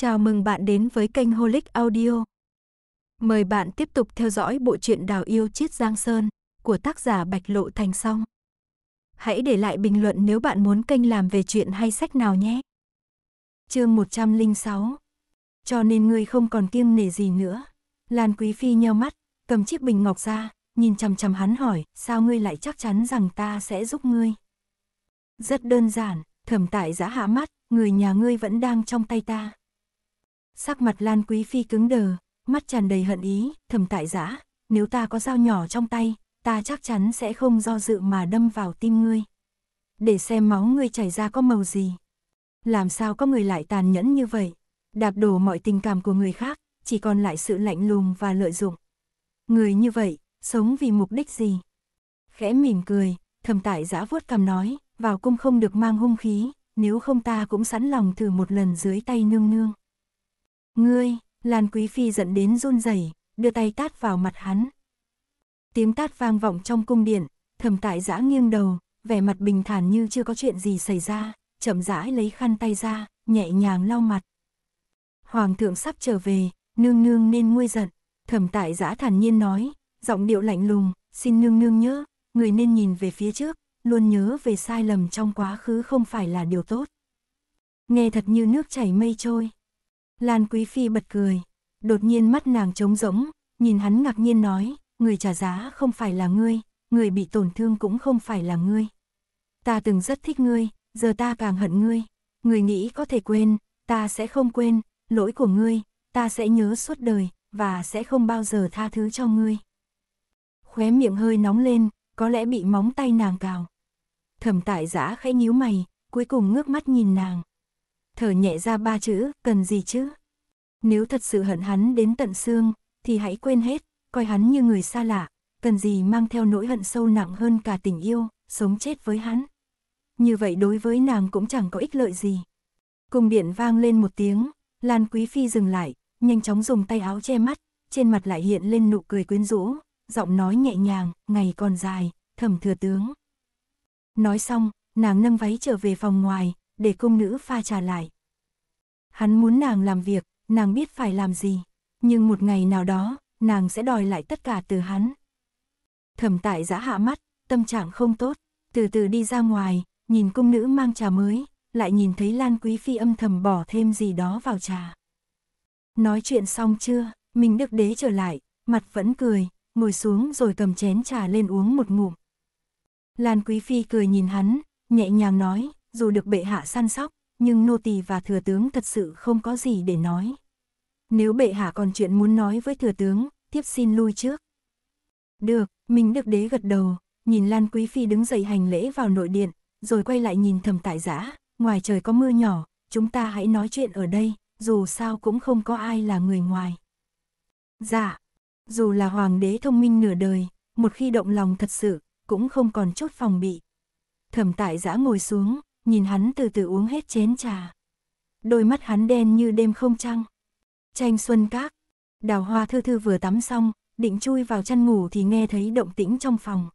Chào mừng bạn đến với kênh Holic Audio. Mời bạn tiếp tục theo dõi bộ truyện Đào yêu chiết Giang Sơn của tác giả Bạch Lộ Thành Song. Hãy để lại bình luận nếu bạn muốn kênh làm về chuyện hay sách nào nhé. Chương 106. Cho nên ngươi không còn kiêng nể gì nữa. Lan Quý phi nheo mắt, cầm chiếc bình ngọc ra, nhìn chằm chằm hắn hỏi, sao ngươi lại chắc chắn rằng ta sẽ giúp ngươi? Rất đơn giản, thẩm tại giã hạ mắt, người nhà ngươi vẫn đang trong tay ta. Sắc mặt Lan Quý Phi cứng đờ, mắt tràn đầy hận ý, thầm tại giã, nếu ta có dao nhỏ trong tay, ta chắc chắn sẽ không do dự mà đâm vào tim ngươi. Để xem máu ngươi chảy ra có màu gì. Làm sao có người lại tàn nhẫn như vậy, đạp đổ mọi tình cảm của người khác, chỉ còn lại sự lạnh lùng và lợi dụng. Người như vậy, sống vì mục đích gì? Khẽ mỉm cười, thầm tại giã vuốt cằm nói, vào cung không được mang hung khí, nếu không ta cũng sẵn lòng thử một lần dưới tay nương nương. Ngươi, Lan Quý Phi giận đến run rẩy, đưa tay tát vào mặt hắn. Tiếng tát vang vọng trong cung điện, thầm tại giã nghiêng đầu, vẻ mặt bình thản như chưa có chuyện gì xảy ra, chậm rãi lấy khăn tay ra, nhẹ nhàng lau mặt. Hoàng thượng sắp trở về, nương nương nên nguôi giận, thầm tại giã thản nhiên nói, giọng điệu lạnh lùng, xin nương nương nhớ, người nên nhìn về phía trước, luôn nhớ về sai lầm trong quá khứ không phải là điều tốt. Nghe thật như nước chảy mây trôi, Lan Quý Phi bật cười, đột nhiên mắt nàng trống rỗng, nhìn hắn ngạc nhiên nói, người trả giá không phải là ngươi, người bị tổn thương cũng không phải là ngươi. Ta từng rất thích ngươi, giờ ta càng hận ngươi, người nghĩ có thể quên, ta sẽ không quên, lỗi của ngươi, ta sẽ nhớ suốt đời, và sẽ không bao giờ tha thứ cho ngươi. Khóe miệng hơi nóng lên, có lẽ bị móng tay nàng cào. Thẩm tại giã khẽ nhíu mày, cuối cùng ngước mắt nhìn nàng, thở nhẹ ra ba chữ, cần gì chứ? Nếu thật sự hận hắn đến tận xương, thì hãy quên hết, coi hắn như người xa lạ, cần gì mang theo nỗi hận sâu nặng hơn cả tình yêu, sống chết với hắn. Như vậy đối với nàng cũng chẳng có ích lợi gì. cùng biển vang lên một tiếng, Lan Quý Phi dừng lại, nhanh chóng dùng tay áo che mắt, trên mặt lại hiện lên nụ cười quyến rũ, giọng nói nhẹ nhàng, ngày còn dài, thẩm thừa tướng. Nói xong, nàng nâng váy trở về phòng ngoài, để công nữ pha trà lại. Hắn muốn nàng làm việc, nàng biết phải làm gì, nhưng một ngày nào đó, nàng sẽ đòi lại tất cả từ hắn. Thẩm tại giã hạ mắt, tâm trạng không tốt, từ từ đi ra ngoài, nhìn cung nữ mang trà mới, lại nhìn thấy Lan Quý Phi âm thầm bỏ thêm gì đó vào trà. Nói chuyện xong chưa, mình được đế trở lại, mặt vẫn cười, ngồi xuống rồi cầm chén trà lên uống một ngụm. Lan Quý Phi cười nhìn hắn, nhẹ nhàng nói, dù được bệ hạ săn sóc, nhưng nô tỳ và thừa tướng thật sự không có gì để nói. Nếu bệ hạ còn chuyện muốn nói với thừa tướng, thiếp xin lui trước. Được, mình được đế gật đầu, nhìn Lan Quý Phi đứng dậy hành lễ vào nội điện, rồi quay lại nhìn thầm tại giã, ngoài trời có mưa nhỏ, chúng ta hãy nói chuyện ở đây, dù sao cũng không có ai là người ngoài. Dạ, dù là hoàng đế thông minh nửa đời, một khi động lòng thật sự, cũng không còn chốt phòng bị. Thẩm tại giã ngồi xuống, nhìn hắn từ từ uống hết chén trà. Đôi mắt hắn đen như đêm không trăng. Tranh xuân các, đào hoa thư thư vừa tắm xong, định chui vào chăn ngủ thì nghe thấy động tĩnh trong phòng.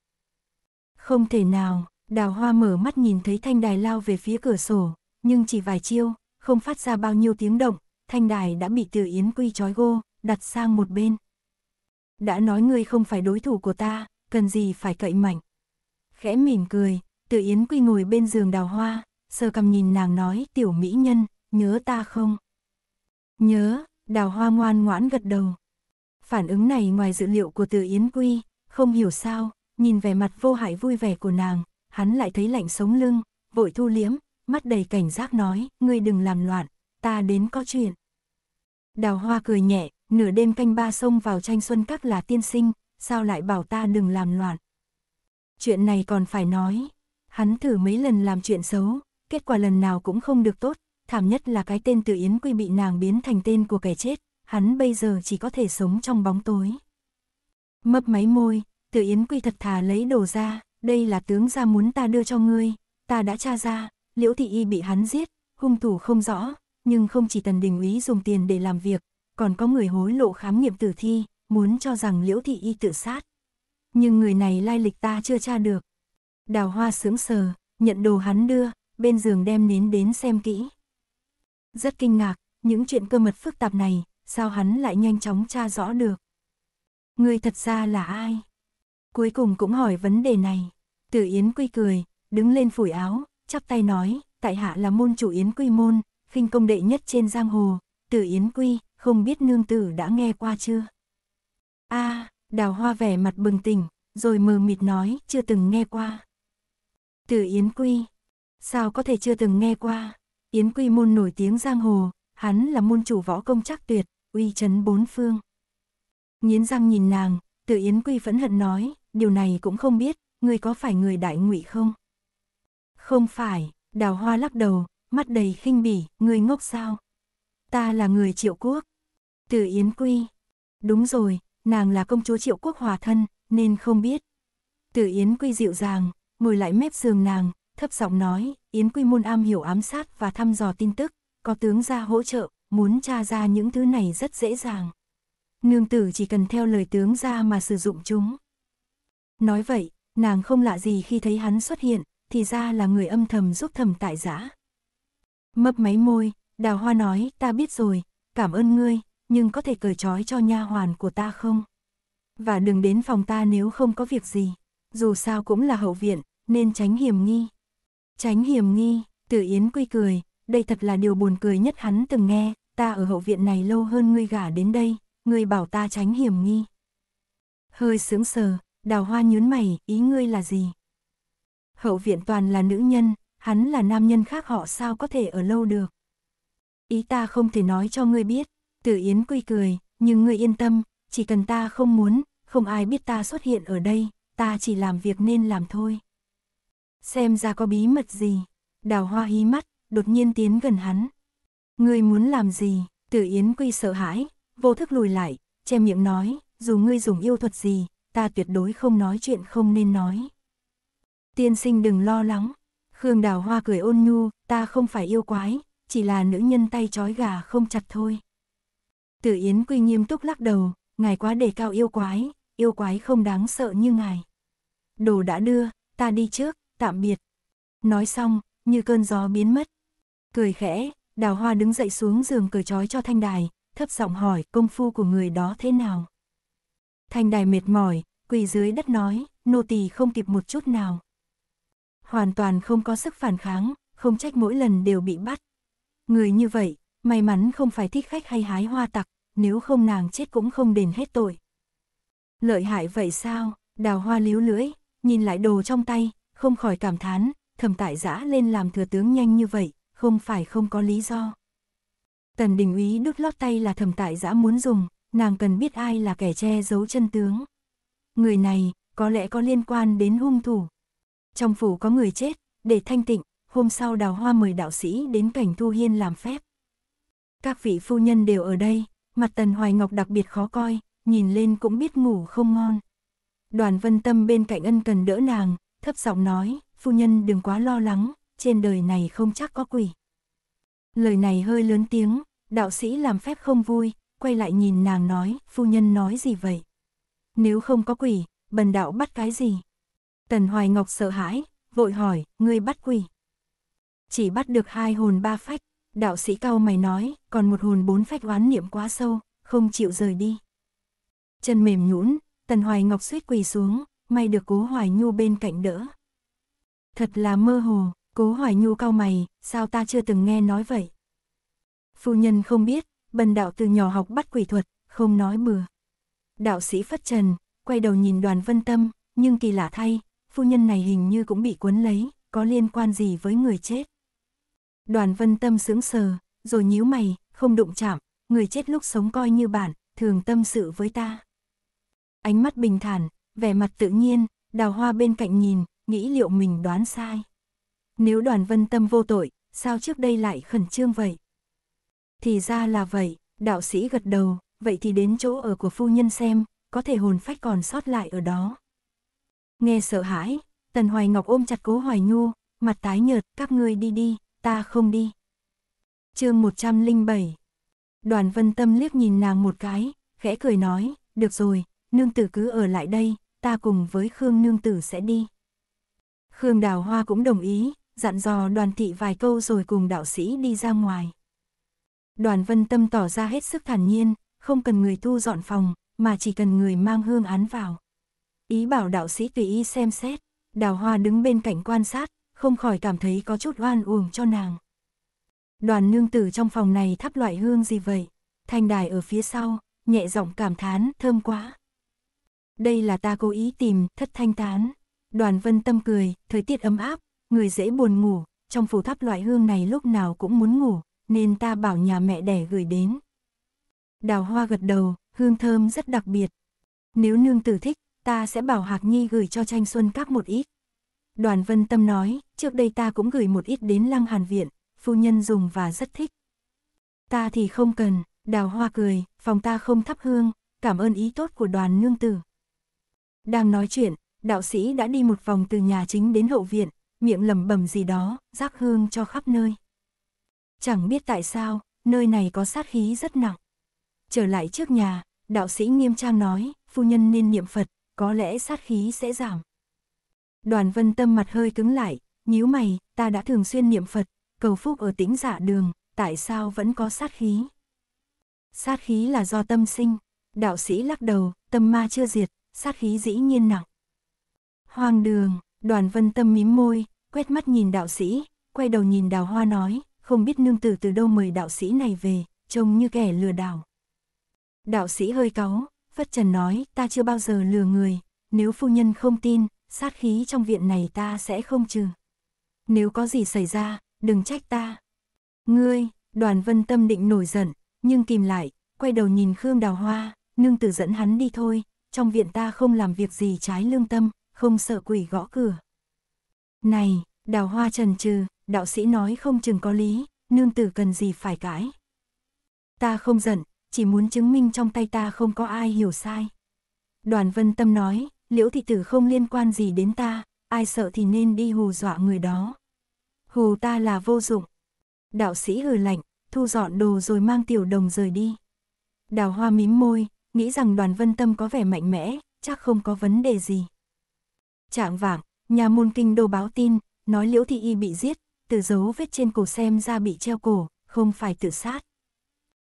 Không thể nào, đào hoa mở mắt nhìn thấy thanh đài lao về phía cửa sổ, nhưng chỉ vài chiêu, không phát ra bao nhiêu tiếng động, thanh đài đã bị từ yến quy trói gô, đặt sang một bên. Đã nói ngươi không phải đối thủ của ta, cần gì phải cậy mạnh. Khẽ mỉm cười, từ Yến Quy ngồi bên giường đào hoa, sơ cầm nhìn nàng nói tiểu mỹ nhân, nhớ ta không? Nhớ, đào hoa ngoan ngoãn gật đầu. Phản ứng này ngoài dự liệu của từ Yến Quy, không hiểu sao, nhìn vẻ mặt vô hại vui vẻ của nàng, hắn lại thấy lạnh sống lưng, vội thu liếm, mắt đầy cảnh giác nói, ngươi đừng làm loạn, ta đến có chuyện. Đào hoa cười nhẹ, nửa đêm canh ba sông vào tranh xuân các là tiên sinh, sao lại bảo ta đừng làm loạn. Chuyện này còn phải nói, Hắn thử mấy lần làm chuyện xấu, kết quả lần nào cũng không được tốt, thảm nhất là cái tên Từ Yến Quy bị nàng biến thành tên của kẻ chết, hắn bây giờ chỉ có thể sống trong bóng tối. Mấp máy môi, Từ Yến Quy thật thà lấy đồ ra, đây là tướng gia muốn ta đưa cho ngươi, ta đã tra ra, Liễu Thị Y bị hắn giết, hung thủ không rõ, nhưng không chỉ Tần Đình Úy dùng tiền để làm việc, còn có người hối lộ khám nghiệm tử thi, muốn cho rằng Liễu Thị Y tự sát. Nhưng người này lai lịch ta chưa tra được, Đào hoa sướng sờ, nhận đồ hắn đưa, bên giường đem nến đến xem kỹ. Rất kinh ngạc, những chuyện cơ mật phức tạp này, sao hắn lại nhanh chóng tra rõ được. Người thật ra là ai? Cuối cùng cũng hỏi vấn đề này. Tử Yến Quy cười, đứng lên phủi áo, chắp tay nói, tại hạ là môn chủ Yến Quy môn, khinh công đệ nhất trên giang hồ, Tử Yến Quy, không biết nương tử đã nghe qua chưa? A, à, đào hoa vẻ mặt bừng tỉnh, rồi mờ mịt nói, chưa từng nghe qua tử Yến Quy. Sao có thể chưa từng nghe qua, Yến Quy môn nổi tiếng giang hồ, hắn là môn chủ võ công chắc tuyệt, uy chấn bốn phương. Nghiến răng nhìn nàng, tử Yến Quy phẫn hận nói, điều này cũng không biết, ngươi có phải người đại ngụy không? Không phải, đào hoa lắc đầu, mắt đầy khinh bỉ, ngươi ngốc sao? Ta là người triệu quốc. Từ Yến Quy. Đúng rồi, nàng là công chúa triệu quốc hòa thân, nên không biết. Từ Yến Quy dịu dàng, ngồi lại mép giường nàng, thấp giọng nói, Yến Quy Môn am hiểu ám sát và thăm dò tin tức, có tướng gia hỗ trợ, muốn tra ra những thứ này rất dễ dàng. Nương tử chỉ cần theo lời tướng gia mà sử dụng chúng. Nói vậy, nàng không lạ gì khi thấy hắn xuất hiện, thì ra là người âm thầm giúp thầm tại giã. Mấp máy môi, đào hoa nói, ta biết rồi, cảm ơn ngươi, nhưng có thể cởi trói cho nha hoàn của ta không? Và đừng đến phòng ta nếu không có việc gì, dù sao cũng là hậu viện, nên tránh hiểm nghi. Tránh hiểm nghi, Tử Yến quy cười, đây thật là điều buồn cười nhất hắn từng nghe, ta ở hậu viện này lâu hơn ngươi gả đến đây, ngươi bảo ta tránh hiểm nghi. Hơi sướng sờ, đào hoa nhún mày, ý ngươi là gì? Hậu viện toàn là nữ nhân, hắn là nam nhân khác họ sao có thể ở lâu được. Ý ta không thể nói cho ngươi biết, Tử Yến quy cười, nhưng ngươi yên tâm, chỉ cần ta không muốn, không ai biết ta xuất hiện ở đây, ta chỉ làm việc nên làm thôi xem ra có bí mật gì. Đào hoa hí mắt, đột nhiên tiến gần hắn. Ngươi muốn làm gì? Tử Yến Quy sợ hãi, vô thức lùi lại, che miệng nói, dù ngươi dùng yêu thuật gì, ta tuyệt đối không nói chuyện không nên nói. Tiên sinh đừng lo lắng. Khương Đào Hoa cười ôn nhu, ta không phải yêu quái, chỉ là nữ nhân tay trói gà không chặt thôi. Tử Yến Quy nghiêm túc lắc đầu, ngài quá đề cao yêu quái, yêu quái không đáng sợ như ngài. Đồ đã đưa, ta đi trước, tạm biệt. Nói xong, như cơn gió biến mất. Cười khẽ, đào hoa đứng dậy xuống giường cởi trói cho thanh đài, thấp giọng hỏi công phu của người đó thế nào. Thanh đài mệt mỏi, quỳ dưới đất nói, nô tỳ không kịp một chút nào. Hoàn toàn không có sức phản kháng, không trách mỗi lần đều bị bắt. Người như vậy, may mắn không phải thích khách hay hái hoa tặc, nếu không nàng chết cũng không đền hết tội. Lợi hại vậy sao, đào hoa líu lưỡi, nhìn lại đồ trong tay, không khỏi cảm thán, thầm tại giã lên làm thừa tướng nhanh như vậy, không phải không có lý do. Tần đình úy đút lót tay là thầm tại giã muốn dùng, nàng cần biết ai là kẻ che giấu chân tướng. Người này, có lẽ có liên quan đến hung thủ. Trong phủ có người chết, để thanh tịnh, hôm sau đào hoa mời đạo sĩ đến cảnh Thu Hiên làm phép. Các vị phu nhân đều ở đây, mặt Tần Hoài Ngọc đặc biệt khó coi, nhìn lên cũng biết ngủ không ngon. Đoàn vân tâm bên cạnh ân cần đỡ nàng, thấp giọng nói, phu nhân đừng quá lo lắng, trên đời này không chắc có quỷ. Lời này hơi lớn tiếng, đạo sĩ làm phép không vui, quay lại nhìn nàng nói, phu nhân nói gì vậy? Nếu không có quỷ, bần đạo bắt cái gì? Tần Hoài Ngọc sợ hãi, vội hỏi, ngươi bắt quỷ. Chỉ bắt được hai hồn ba phách, đạo sĩ cao mày nói, còn một hồn bốn phách oán niệm quá sâu, không chịu rời đi. Chân mềm nhũn, Tần Hoài Ngọc suýt quỳ xuống, may được Cố Hoài Nhu bên cạnh đỡ. Thật là mơ hồ, Cố Hoài Nhu cau mày, sao ta chưa từng nghe nói vậy? Phu nhân không biết, bần đạo từ nhỏ học bắt quỷ thuật, không nói bừa. Đạo sĩ phất trần, quay đầu nhìn đoàn vân tâm, nhưng kỳ lạ thay, phu nhân này hình như cũng bị cuốn lấy, có liên quan gì với người chết. Đoàn vân tâm sững sờ, rồi nhíu mày, không đụng chạm, người chết lúc sống coi như bạn, thường tâm sự với ta. Ánh mắt bình thản, vẻ mặt tự nhiên, đào hoa bên cạnh nhìn, nghĩ liệu mình đoán sai. Nếu đoàn vân tâm vô tội, sao trước đây lại khẩn trương vậy? Thì ra là vậy, đạo sĩ gật đầu, vậy thì đến chỗ ở của phu nhân xem, có thể hồn phách còn sót lại ở đó. Nghe sợ hãi, Tần Hoài Ngọc ôm chặt cố Hoài Nhu, mặt tái nhợt, các ngươi đi đi, ta không đi. chương 107 Đoàn vân tâm liếc nhìn nàng một cái, khẽ cười nói, được rồi, nương tử cứ ở lại đây, ta cùng với Khương Nương Tử sẽ đi. Khương Đào Hoa cũng đồng ý, dặn dò đoàn thị vài câu rồi cùng đạo sĩ đi ra ngoài. Đoàn vân tâm tỏ ra hết sức thản nhiên, không cần người thu dọn phòng, mà chỉ cần người mang hương án vào. Ý bảo đạo sĩ tùy ý xem xét, đào hoa đứng bên cạnh quan sát, không khỏi cảm thấy có chút oan uổng cho nàng. Đoàn nương tử trong phòng này thắp loại hương gì vậy? Thanh đài ở phía sau, nhẹ giọng cảm thán, thơm quá. Đây là ta cố ý tìm, thất thanh tán. Đoàn vân tâm cười, thời tiết ấm áp, người dễ buồn ngủ, trong phủ tháp loại hương này lúc nào cũng muốn ngủ, nên ta bảo nhà mẹ đẻ gửi đến. Đào hoa gật đầu, hương thơm rất đặc biệt. Nếu nương tử thích, ta sẽ bảo Hạc Nhi gửi cho tranh xuân các một ít. Đoàn vân tâm nói, trước đây ta cũng gửi một ít đến lăng hàn viện, phu nhân dùng và rất thích. Ta thì không cần, đào hoa cười, phòng ta không thắp hương, cảm ơn ý tốt của đoàn nương tử. Đang nói chuyện, đạo sĩ đã đi một vòng từ nhà chính đến hậu viện, miệng lẩm bẩm gì đó, rác hương cho khắp nơi. Chẳng biết tại sao, nơi này có sát khí rất nặng. Trở lại trước nhà, đạo sĩ nghiêm trang nói, phu nhân nên niệm Phật, có lẽ sát khí sẽ giảm. Đoàn vân tâm mặt hơi cứng lại, nhíu mày, ta đã thường xuyên niệm Phật, cầu phúc ở tĩnh dạ đường, tại sao vẫn có sát khí? Sát khí là do tâm sinh, đạo sĩ lắc đầu, tâm ma chưa diệt, sát khí dĩ nhiên nặng. Hoang đường, đoàn vân tâm mím môi, quét mắt nhìn đạo sĩ, quay đầu nhìn đào hoa nói, không biết nương tử từ đâu mời đạo sĩ này về, trông như kẻ lừa đảo. Đạo sĩ hơi cáu, phất trần nói, ta chưa bao giờ lừa người, nếu phu nhân không tin, sát khí trong viện này ta sẽ không trừ. Nếu có gì xảy ra, đừng trách ta. Ngươi, đoàn vân tâm định nổi giận, nhưng kìm lại, quay đầu nhìn Khương Đào Hoa, nương tử dẫn hắn đi thôi, trong viện ta không làm việc gì trái lương tâm, không sợ quỷ gõ cửa. Này, đào hoa trần trừ, đạo sĩ nói không chừng có lý, nương tử cần gì phải cãi. Ta không giận, chỉ muốn chứng minh trong tay ta không có ai hiểu sai. Đoàn vân tâm nói, liễu thị tử không liên quan gì đến ta, ai sợ thì nên đi hù dọa người đó. Hù ta là vô dụng. Đạo sĩ hừ lạnh, thu dọn đồ rồi mang tiểu đồng rời đi. Đào hoa mím môi, nghĩ rằng đoàn vân tâm có vẻ mạnh mẽ, chắc không có vấn đề gì. Trạng vạng, nhà môn kinh đô báo tin, nói Liễu Thị Y bị giết, từ dấu vết trên cổ xem ra bị treo cổ, không phải tự sát.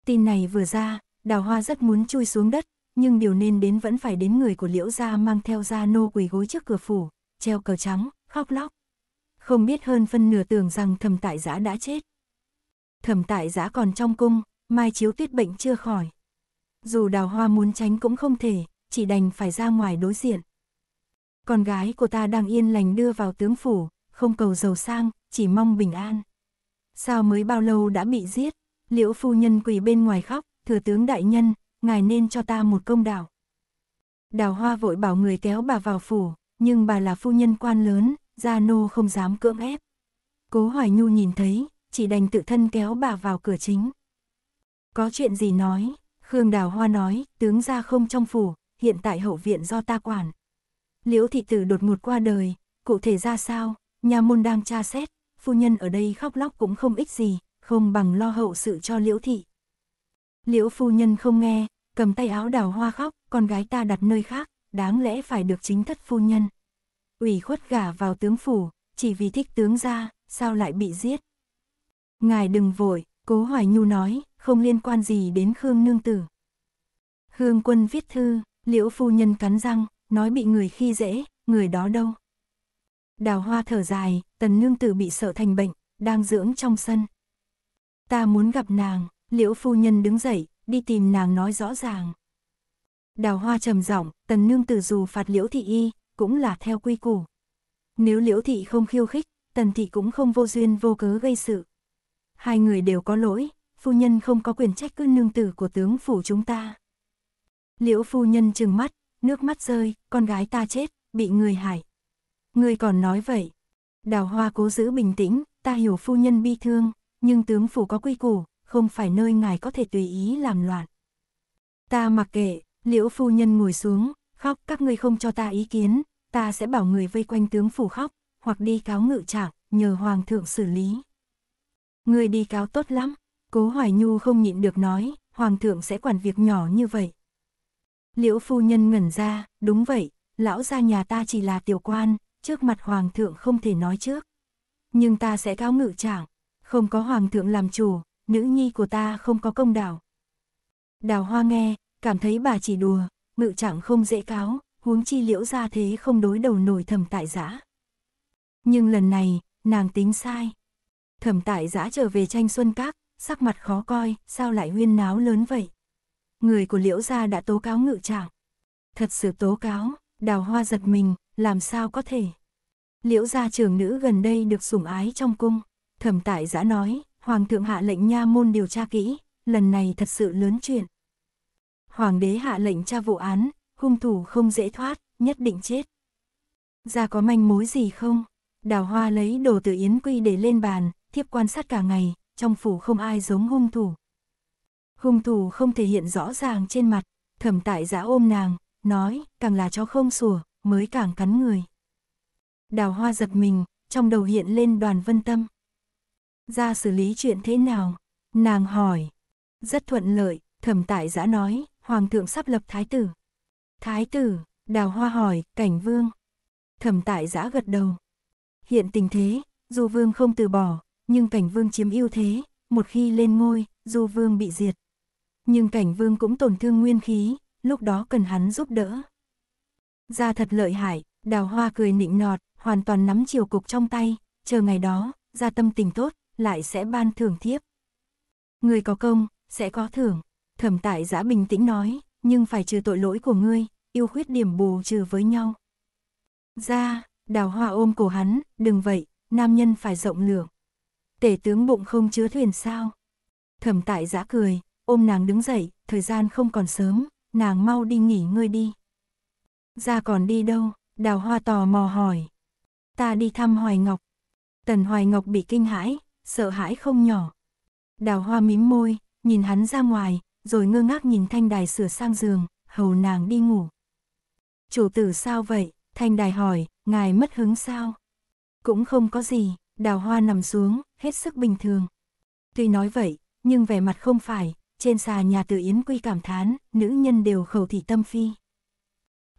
Tin này vừa ra, đào hoa rất muốn chui xuống đất, nhưng điều nên đến vẫn phải đến người của Liễu Gia mang theo gia nô quỳ gối trước cửa phủ, treo cờ trắng, khóc lóc. Không biết hơn phân nửa tưởng rằng thẩm tại giã đã chết. Thẩm tại giã còn trong cung, mai chiếu tuyết bệnh chưa khỏi dù đào hoa muốn tránh cũng không thể, chỉ đành phải ra ngoài đối diện. Con gái của ta đang yên lành đưa vào tướng phủ, không cầu giàu sang, chỉ mong bình an. Sao mới bao lâu đã bị giết, liễu phu nhân quỳ bên ngoài khóc, thừa tướng đại nhân, ngài nên cho ta một công đạo. Đào hoa vội bảo người kéo bà vào phủ, nhưng bà là phu nhân quan lớn, gia nô không dám cưỡng ép. Cố Hoài Nhu nhìn thấy, chỉ đành tự thân kéo bà vào cửa chính. Có chuyện gì nói, Khương Đào Hoa nói, tướng ra không trong phủ, hiện tại hậu viện do ta quản. Liễu thị tử đột ngột qua đời, cụ thể ra sao, nhà môn đang tra xét, phu nhân ở đây khóc lóc cũng không ích gì, không bằng lo hậu sự cho liễu thị. Liễu phu nhân không nghe, cầm tay áo đào hoa khóc, con gái ta đặt nơi khác, đáng lẽ phải được chính thất phu nhân. Ủy khuất gả vào tướng phủ, chỉ vì thích tướng ra, sao lại bị giết. Ngài đừng vội, cố hoài nhu nói, không liên quan gì đến Khương Nương Tử. khương quân viết thư, liễu phu nhân cắn răng, nói bị người khi dễ, người đó đâu. Đào hoa thở dài, tần nương tử bị sợ thành bệnh, đang dưỡng trong sân. Ta muốn gặp nàng, liễu phu nhân đứng dậy, đi tìm nàng nói rõ ràng. Đào hoa trầm giọng, tần nương tử dù phạt liễu thị y, cũng là theo quy củ. Nếu liễu thị không khiêu khích, tần thị cũng không vô duyên vô cớ gây sự. Hai người đều có lỗi, phu nhân không có quyền trách cứ nương tử của tướng phủ chúng ta. Liễu phu nhân trừng mắt, nước mắt rơi, con gái ta chết, bị người hại. Người còn nói vậy. Đào hoa cố giữ bình tĩnh, ta hiểu phu nhân bi thương, nhưng tướng phủ có quy củ, không phải nơi ngài có thể tùy ý làm loạn. Ta mặc kệ, liễu phu nhân ngồi xuống, khóc các ngươi không cho ta ý kiến, ta sẽ bảo người vây quanh tướng phủ khóc, hoặc đi cáo ngự trạng, nhờ hoàng thượng xử lý. Người đi cáo tốt lắm, Cố Hoài Nhu không nhịn được nói, Hoàng thượng sẽ quản việc nhỏ như vậy. Liễu phu nhân ngẩn ra, đúng vậy, lão gia nhà ta chỉ là tiểu quan, trước mặt Hoàng thượng không thể nói trước. Nhưng ta sẽ cáo ngự trạng, không có Hoàng thượng làm chủ, nữ nhi của ta không có công đảo. Đào hoa nghe, cảm thấy bà chỉ đùa, ngự trạng không dễ cáo, huống chi liễu ra thế không đối đầu nổi thẩm tại giã. Nhưng lần này, nàng tính sai. Thẩm tại giã trở về tranh xuân các, sắc mặt khó coi, sao lại huyên náo lớn vậy? Người của liễu gia đã tố cáo ngự trạng. Thật sự tố cáo, đào hoa giật mình, làm sao có thể? Liễu gia trưởng nữ gần đây được sủng ái trong cung, thẩm tại giã nói, hoàng thượng hạ lệnh nha môn điều tra kỹ, lần này thật sự lớn chuyện. Hoàng đế hạ lệnh tra vụ án, hung thủ không dễ thoát, nhất định chết. gia có manh mối gì không? Đào hoa lấy đồ từ Yến Quy để lên bàn, thiếp quan sát cả ngày, trong phủ không ai giống hung thủ. Hung thủ không thể hiện rõ ràng trên mặt, thẩm tại giã ôm nàng, nói, càng là cho không sủa, mới càng cắn người. Đào hoa giật mình, trong đầu hiện lên đoàn vân tâm. Ra xử lý chuyện thế nào? Nàng hỏi. Rất thuận lợi, thẩm tại giã nói, hoàng thượng sắp lập thái tử. Thái tử, đào hoa hỏi, cảnh vương. Thẩm tại giã gật đầu. Hiện tình thế, dù vương không từ bỏ, nhưng cảnh vương chiếm ưu thế, một khi lên ngôi, du vương bị diệt. Nhưng cảnh vương cũng tổn thương nguyên khí, lúc đó cần hắn giúp đỡ. Ra thật lợi hại, đào hoa cười nịnh nọt, hoàn toàn nắm chiều cục trong tay, chờ ngày đó, ra tâm tình tốt, lại sẽ ban thưởng thiếp. Người có công, sẽ có thưởng. Thẩm tại giã bình tĩnh nói, nhưng phải trừ tội lỗi của ngươi, yêu khuyết điểm bù trừ với nhau. Ra, đào hoa ôm cổ hắn, đừng vậy, nam nhân phải rộng lượng tể tướng bụng không chứa thuyền sao. Thẩm tại giã cười, ôm nàng đứng dậy, thời gian không còn sớm, nàng mau đi nghỉ ngơi đi. Ra còn đi đâu, đào hoa tò mò hỏi. Ta đi thăm Hoài Ngọc. Tần Hoài Ngọc bị kinh hãi, sợ hãi không nhỏ. Đào hoa mím môi, nhìn hắn ra ngoài, rồi ngơ ngác nhìn thanh đài sửa sang giường, hầu nàng đi ngủ. Chủ tử sao vậy? Thanh đài hỏi, ngài mất hứng sao? Cũng không có gì, đào hoa nằm xuống, hết sức bình thường. Tuy nói vậy, nhưng vẻ mặt không phải, trên xà nhà tự Yến Quy cảm thán, nữ nhân đều khẩu thị tâm phi.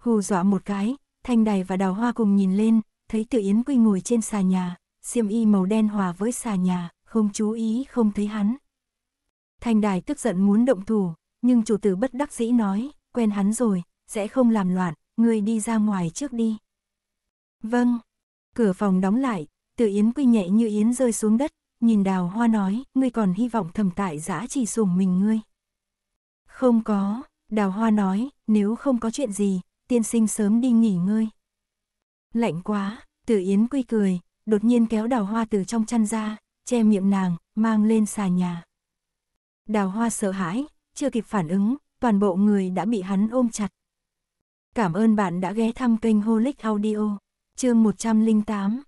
Hù dọa một cái, Thanh Đài và Đào Hoa cùng nhìn lên, thấy tự Yến Quy ngồi trên xà nhà, xiêm y màu đen hòa với xà nhà, không chú ý không thấy hắn. Thanh Đài tức giận muốn động thủ, nhưng chủ tử bất đắc dĩ nói, quen hắn rồi, sẽ không làm loạn, người đi ra ngoài trước đi. Vâng. Cửa phòng đóng lại, từ yến quy nhẹ như yến rơi xuống đất, nhìn đào hoa nói, ngươi còn hy vọng thầm tại giã chỉ sủng mình ngươi. Không có, đào hoa nói, nếu không có chuyện gì, tiên sinh sớm đi nghỉ ngơi. Lạnh quá, từ yến quy cười, đột nhiên kéo đào hoa từ trong chăn ra, che miệng nàng, mang lên xà nhà. Đào hoa sợ hãi, chưa kịp phản ứng, toàn bộ người đã bị hắn ôm chặt. Cảm ơn bạn đã ghé thăm kênh Holic Audio, chương 108.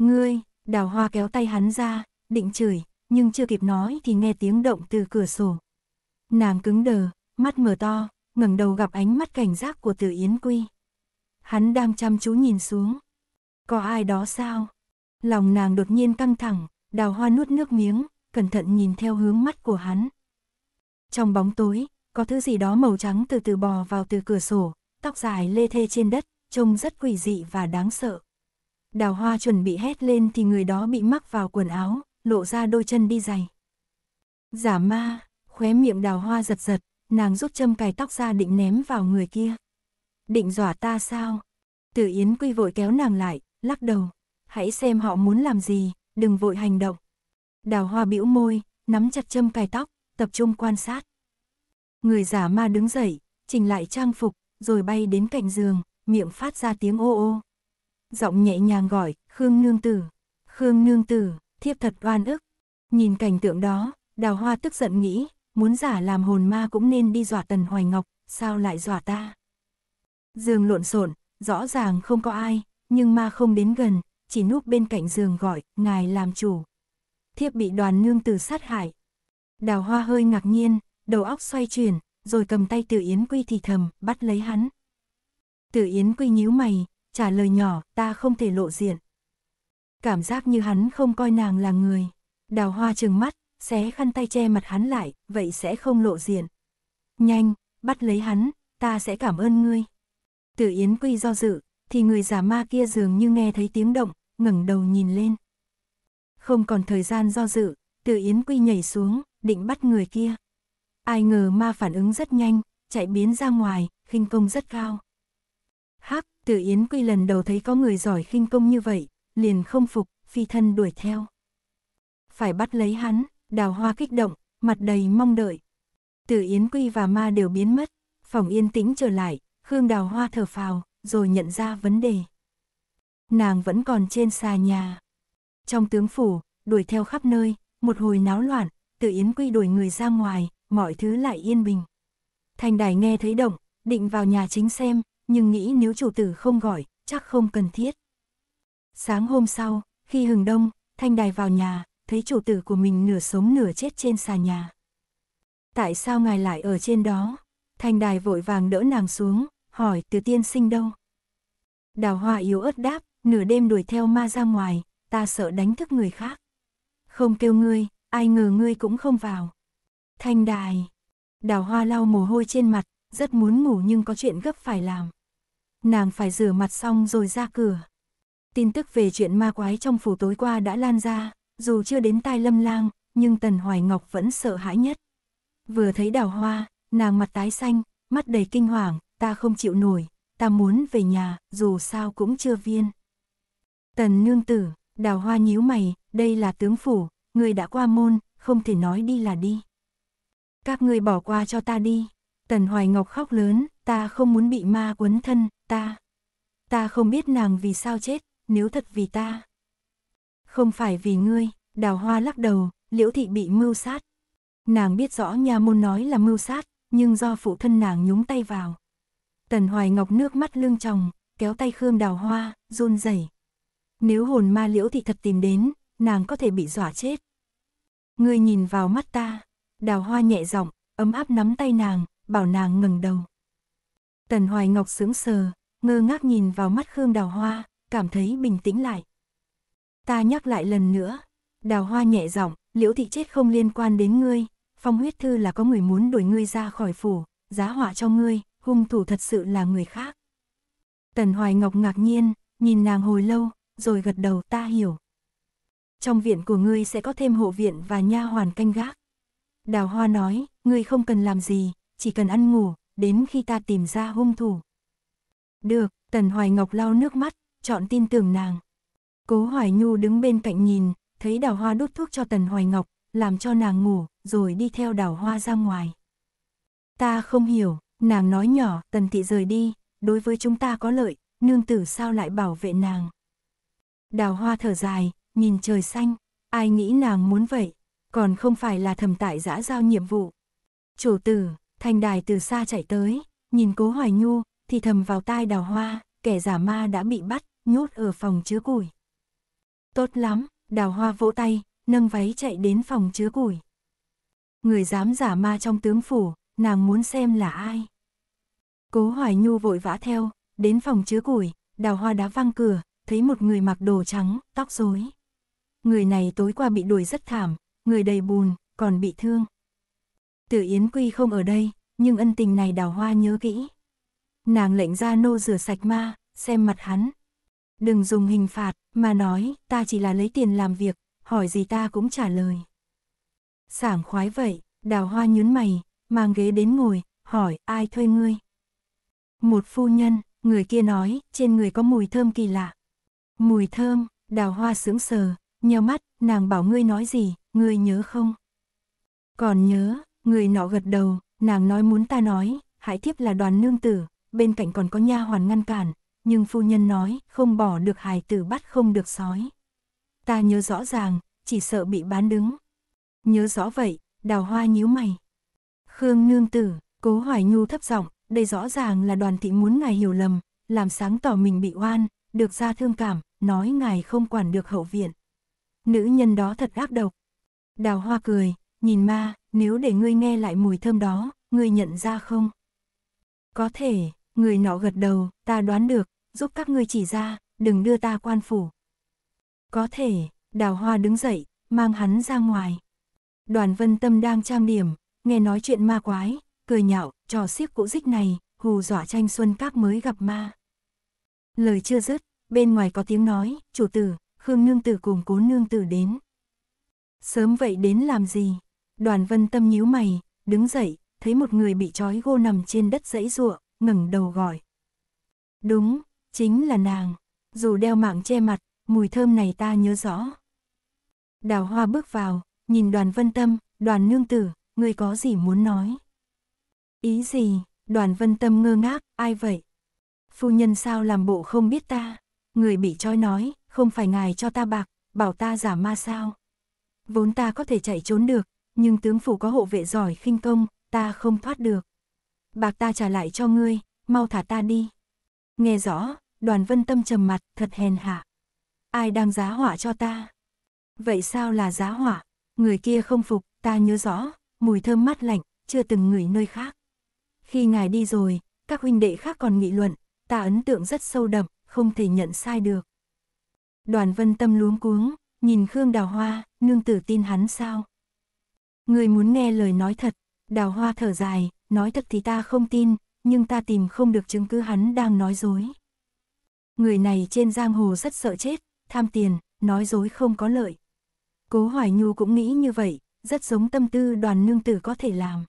Ngươi, đào hoa kéo tay hắn ra, định chửi, nhưng chưa kịp nói thì nghe tiếng động từ cửa sổ. Nàng cứng đờ, mắt mở to, ngẩng đầu gặp ánh mắt cảnh giác của tử Yến Quy. Hắn đang chăm chú nhìn xuống. Có ai đó sao? Lòng nàng đột nhiên căng thẳng, đào hoa nuốt nước miếng, cẩn thận nhìn theo hướng mắt của hắn. Trong bóng tối, có thứ gì đó màu trắng từ từ bò vào từ cửa sổ, tóc dài lê thê trên đất, trông rất quỷ dị và đáng sợ. Đào hoa chuẩn bị hét lên thì người đó bị mắc vào quần áo, lộ ra đôi chân đi giày. Giả ma, khóe miệng đào hoa giật giật, nàng rút châm cài tóc ra định ném vào người kia. Định dọa ta sao? Tử Yến Quy vội kéo nàng lại, lắc đầu. Hãy xem họ muốn làm gì, đừng vội hành động. Đào hoa bĩu môi, nắm chặt châm cài tóc, tập trung quan sát. Người giả ma đứng dậy, chỉnh lại trang phục, rồi bay đến cạnh giường, miệng phát ra tiếng ô ô giọng nhẹ nhàng gọi, Khương Nương Tử, Khương Nương Tử, thiếp thật oan ức. Nhìn cảnh tượng đó, đào hoa tức giận nghĩ, muốn giả làm hồn ma cũng nên đi dọa Tần Hoài Ngọc, sao lại dọa ta? Giường lộn xộn, rõ ràng không có ai, nhưng ma không đến gần, chỉ núp bên cạnh giường gọi, ngài làm chủ. Thiếp bị đoàn nương tử sát hại. Đào hoa hơi ngạc nhiên, đầu óc xoay chuyển, rồi cầm tay Tử Yến Quy thì thầm, bắt lấy hắn. Tử Yến Quy nhíu mày, trả lời nhỏ, ta không thể lộ diện. Cảm giác như hắn không coi nàng là người. Đào hoa trừng mắt, xé khăn tay che mặt hắn lại, vậy sẽ không lộ diện. Nhanh, bắt lấy hắn, ta sẽ cảm ơn ngươi. Tử Yến Quy do dự, thì người giả ma kia dường như nghe thấy tiếng động, ngẩng đầu nhìn lên. Không còn thời gian do dự, Tử Yến Quy nhảy xuống, định bắt người kia. Ai ngờ ma phản ứng rất nhanh, chạy biến ra ngoài, khinh công rất cao. Hắc, Tử Yến Quy lần đầu thấy có người giỏi khinh công như vậy, liền không phục, phi thân đuổi theo. Phải bắt lấy hắn, đào hoa kích động, mặt đầy mong đợi. Tử Yến Quy và ma đều biến mất, phòng yên tĩnh trở lại, Khương đào hoa thở phào, rồi nhận ra vấn đề. Nàng vẫn còn trên xà nhà. Trong tướng phủ, đuổi theo khắp nơi, một hồi náo loạn, Tử Yến Quy đuổi người ra ngoài, mọi thứ lại yên bình. Thành đài nghe thấy động, định vào nhà chính xem, nhưng nghĩ nếu chủ tử không gọi, chắc không cần thiết. Sáng hôm sau, khi hừng đông, Thanh Đài vào nhà, thấy chủ tử của mình nửa sống nửa chết trên xà nhà. Tại sao ngài lại ở trên đó? Thanh Đài vội vàng đỡ nàng xuống, hỏi từ tiên sinh đâu? Đào hoa yếu ớt đáp, nửa đêm đuổi theo ma ra ngoài, ta sợ đánh thức người khác. Không kêu ngươi, ai ngờ ngươi cũng không vào. Thanh Đài, đào hoa lau mồ hôi trên mặt, rất muốn ngủ nhưng có chuyện gấp phải làm nàng phải rửa mặt xong rồi ra cửa. Tin tức về chuyện ma quái trong phủ tối qua đã lan ra, dù chưa đến tai lâm lang, nhưng Tần Hoài Ngọc vẫn sợ hãi nhất. Vừa thấy đào hoa, nàng mặt tái xanh, mắt đầy kinh hoàng, ta không chịu nổi, ta muốn về nhà, dù sao cũng chưa viên. Tần nương tử, đào hoa nhíu mày, đây là tướng phủ, người đã qua môn, không thể nói đi là đi. Các ngươi bỏ qua cho ta đi. Tần Hoài Ngọc khóc lớn, ta không muốn bị ma quấn thân, ta. Ta không biết nàng vì sao chết, nếu thật vì ta. Không phải vì ngươi, đào hoa lắc đầu, liễu thị bị mưu sát. Nàng biết rõ nhà môn nói là mưu sát, nhưng do phụ thân nàng nhúng tay vào. Tần Hoài Ngọc nước mắt lưng tròng, kéo tay Khương đào hoa, run rẩy. Nếu hồn ma liễu thị thật tìm đến, nàng có thể bị dọa chết. Ngươi nhìn vào mắt ta, đào hoa nhẹ giọng, ấm áp nắm tay nàng, bảo nàng ngẩng đầu. Tần Hoài Ngọc sững sờ, ngơ ngác nhìn vào mắt Khương Đào Hoa, cảm thấy bình tĩnh lại. Ta nhắc lại lần nữa, Đào Hoa nhẹ giọng, liễu thị chết không liên quan đến ngươi, phong huyết thư là có người muốn đuổi ngươi ra khỏi phủ, giá họa cho ngươi, hung thủ thật sự là người khác. Tần Hoài Ngọc ngạc nhiên, nhìn nàng hồi lâu, rồi gật đầu ta hiểu. Trong viện của ngươi sẽ có thêm hộ viện và nha hoàn canh gác. Đào Hoa nói, ngươi không cần làm gì, chỉ cần ăn ngủ, đến khi ta tìm ra hung thủ. Được, Tần Hoài Ngọc lau nước mắt, chọn tin tưởng nàng. Cố Hoài Nhu đứng bên cạnh nhìn, thấy đào hoa đút thuốc cho Tần Hoài Ngọc, làm cho nàng ngủ, rồi đi theo đào hoa ra ngoài. Ta không hiểu, nàng nói nhỏ, Tần Thị rời đi, đối với chúng ta có lợi, nương tử sao lại bảo vệ nàng. Đào hoa thở dài, nhìn trời xanh, ai nghĩ nàng muốn vậy, còn không phải là thầm tại giã giao nhiệm vụ. Chủ tử, Thành đài từ xa chạy tới, nhìn cố hoài nhu, thì thầm vào tai đào hoa, kẻ giả ma đã bị bắt, nhốt ở phòng chứa củi. Tốt lắm, đào hoa vỗ tay, nâng váy chạy đến phòng chứa củi. Người dám giả ma trong tướng phủ, nàng muốn xem là ai. Cố hoài nhu vội vã theo, đến phòng chứa củi, đào hoa đá văng cửa, thấy một người mặc đồ trắng, tóc rối. Người này tối qua bị đuổi rất thảm, người đầy bùn, còn bị thương. Từ Yến Quy không ở đây, nhưng ân tình này đào hoa nhớ kỹ. Nàng lệnh ra nô rửa sạch ma, xem mặt hắn. Đừng dùng hình phạt, mà nói, ta chỉ là lấy tiền làm việc, hỏi gì ta cũng trả lời. Sảng khoái vậy, đào hoa nhún mày, mang ghế đến ngồi, hỏi, ai thuê ngươi? Một phu nhân, người kia nói, trên người có mùi thơm kỳ lạ. Mùi thơm, đào hoa sững sờ, nheo mắt, nàng bảo ngươi nói gì, ngươi nhớ không? Còn nhớ, Người nọ gật đầu, nàng nói muốn ta nói, hại thiếp là đoàn nương tử, bên cạnh còn có nha hoàn ngăn cản, nhưng phu nhân nói, không bỏ được hài tử bắt không được sói. Ta nhớ rõ ràng, chỉ sợ bị bán đứng. Nhớ rõ vậy, đào hoa nhíu mày. Khương nương tử, cố hoài nhu thấp giọng, đây rõ ràng là đoàn thị muốn ngài hiểu lầm, làm sáng tỏ mình bị oan, được ra thương cảm, nói ngài không quản được hậu viện. Nữ nhân đó thật ác độc. Đào hoa cười, nhìn ma, nếu để ngươi nghe lại mùi thơm đó, ngươi nhận ra không? Có thể, người nọ gật đầu, ta đoán được, giúp các ngươi chỉ ra, đừng đưa ta quan phủ. Có thể, đào hoa đứng dậy, mang hắn ra ngoài. Đoàn vân tâm đang trang điểm, nghe nói chuyện ma quái, cười nhạo, trò xiếc cũ dích này, hù dọa tranh xuân các mới gặp ma. Lời chưa dứt, bên ngoài có tiếng nói, chủ tử, Khương Nương Tử cùng cố Nương Tử đến. Sớm vậy đến làm gì? Đoàn vân tâm nhíu mày, đứng dậy, thấy một người bị trói gô nằm trên đất dãy ruộng, ngẩng đầu gọi. Đúng, chính là nàng. Dù đeo mạng che mặt, mùi thơm này ta nhớ rõ. Đào hoa bước vào, nhìn đoàn vân tâm, đoàn nương tử, người có gì muốn nói? Ý gì? Đoàn vân tâm ngơ ngác, ai vậy? Phu nhân sao làm bộ không biết ta? Người bị trói nói, không phải ngài cho ta bạc, bảo ta giả ma sao? Vốn ta có thể chạy trốn được, nhưng tướng phủ có hộ vệ giỏi khinh công, ta không thoát được. Bạc ta trả lại cho ngươi, mau thả ta đi. Nghe rõ, đoàn vân tâm trầm mặt, thật hèn hạ. Ai đang giá hỏa cho ta? Vậy sao là giá hỏa? Người kia không phục, ta nhớ rõ, mùi thơm mát lạnh, chưa từng ngửi nơi khác. Khi ngài đi rồi, các huynh đệ khác còn nghị luận, ta ấn tượng rất sâu đậm, không thể nhận sai được. Đoàn vân tâm luống cuống, nhìn Khương Đào Hoa, nương tử tin hắn sao? Người muốn nghe lời nói thật, đào hoa thở dài, nói thật thì ta không tin, nhưng ta tìm không được chứng cứ hắn đang nói dối. Người này trên giang hồ rất sợ chết, tham tiền, nói dối không có lợi. Cố Hoài Nhu cũng nghĩ như vậy, rất giống tâm tư đoàn nương tử có thể làm.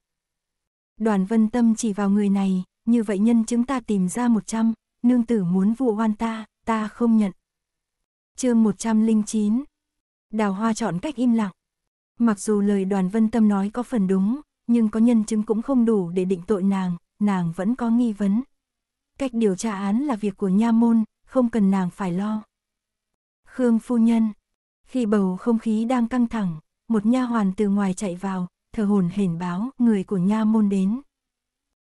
Đoàn vân tâm chỉ vào người này, như vậy nhân chứng ta tìm ra 100, nương tử muốn vụ oan ta, ta không nhận. chương 109 Đào Hoa chọn cách im lặng, Mặc dù lời đoàn vân tâm nói có phần đúng, nhưng có nhân chứng cũng không đủ để định tội nàng, nàng vẫn có nghi vấn. Cách điều tra án là việc của nha môn, không cần nàng phải lo. Khương phu nhân, khi bầu không khí đang căng thẳng, một nha hoàn từ ngoài chạy vào, thở hổn hển báo người của nha môn đến.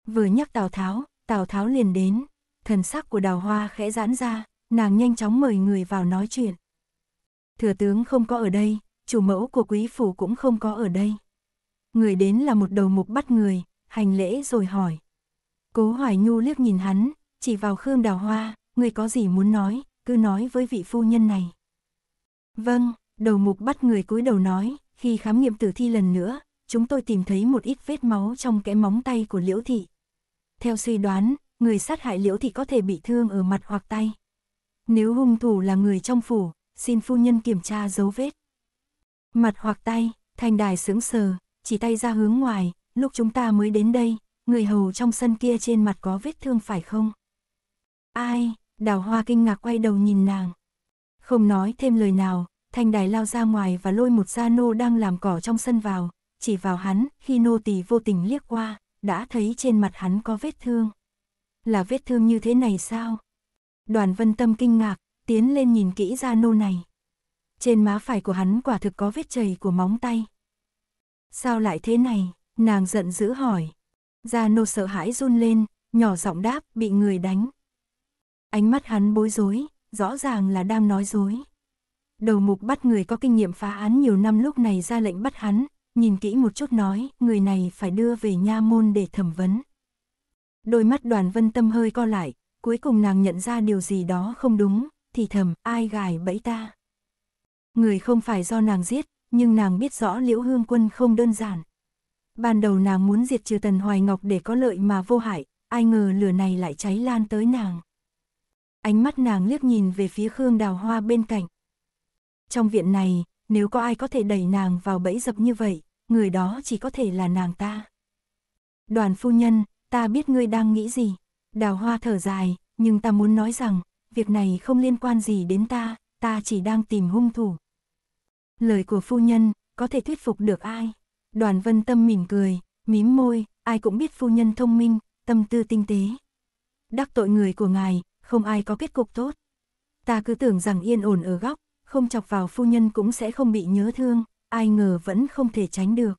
Vừa nhắc Tào Tháo, Tào Tháo liền đến, thần sắc của đào hoa khẽ giãn ra, nàng nhanh chóng mời người vào nói chuyện. Thừa tướng không có ở đây, chủ mẫu của quý phủ cũng không có ở đây. Người đến là một đầu mục bắt người, hành lễ rồi hỏi. Cố Hoài Nhu liếc nhìn hắn, chỉ vào Khương Đào Hoa, người có gì muốn nói, cứ nói với vị phu nhân này. Vâng, đầu mục bắt người cúi đầu nói, khi khám nghiệm tử thi lần nữa, chúng tôi tìm thấy một ít vết máu trong cái móng tay của Liễu Thị. Theo suy đoán, người sát hại Liễu Thị có thể bị thương ở mặt hoặc tay. Nếu hung thủ là người trong phủ, xin phu nhân kiểm tra dấu vết. Mặt hoặc tay, thành đài sướng sờ, chỉ tay ra hướng ngoài, lúc chúng ta mới đến đây, người hầu trong sân kia trên mặt có vết thương phải không? Ai, đào hoa kinh ngạc quay đầu nhìn nàng. Không nói thêm lời nào, thanh đài lao ra ngoài và lôi một gia nô đang làm cỏ trong sân vào, chỉ vào hắn, khi nô tỳ vô tình liếc qua, đã thấy trên mặt hắn có vết thương. Là vết thương như thế này sao? Đoàn vân tâm kinh ngạc, tiến lên nhìn kỹ gia nô này trên má phải của hắn quả thực có vết chầy của móng tay. Sao lại thế này, nàng giận dữ hỏi. Gia nô sợ hãi run lên, nhỏ giọng đáp bị người đánh. Ánh mắt hắn bối rối, rõ ràng là đang nói dối. Đầu mục bắt người có kinh nghiệm phá án nhiều năm lúc này ra lệnh bắt hắn, nhìn kỹ một chút nói, người này phải đưa về nha môn để thẩm vấn. Đôi mắt đoàn vân tâm hơi co lại, cuối cùng nàng nhận ra điều gì đó không đúng, thì thầm, ai gài bẫy ta. Người không phải do nàng giết, nhưng nàng biết rõ Liễu Hương Quân không đơn giản. Ban đầu nàng muốn diệt trừ Tần Hoài Ngọc để có lợi mà vô hại, ai ngờ lửa này lại cháy lan tới nàng. Ánh mắt nàng liếc nhìn về phía Khương Đào Hoa bên cạnh. Trong viện này, nếu có ai có thể đẩy nàng vào bẫy dập như vậy, người đó chỉ có thể là nàng ta. Đoàn phu nhân, ta biết ngươi đang nghĩ gì. Đào Hoa thở dài, nhưng ta muốn nói rằng, việc này không liên quan gì đến ta, ta chỉ đang tìm hung thủ. Lời của phu nhân, có thể thuyết phục được ai? Đoàn vân tâm mỉm cười, mím môi, ai cũng biết phu nhân thông minh, tâm tư tinh tế. Đắc tội người của ngài, không ai có kết cục tốt. Ta cứ tưởng rằng yên ổn ở góc, không chọc vào phu nhân cũng sẽ không bị nhớ thương, ai ngờ vẫn không thể tránh được.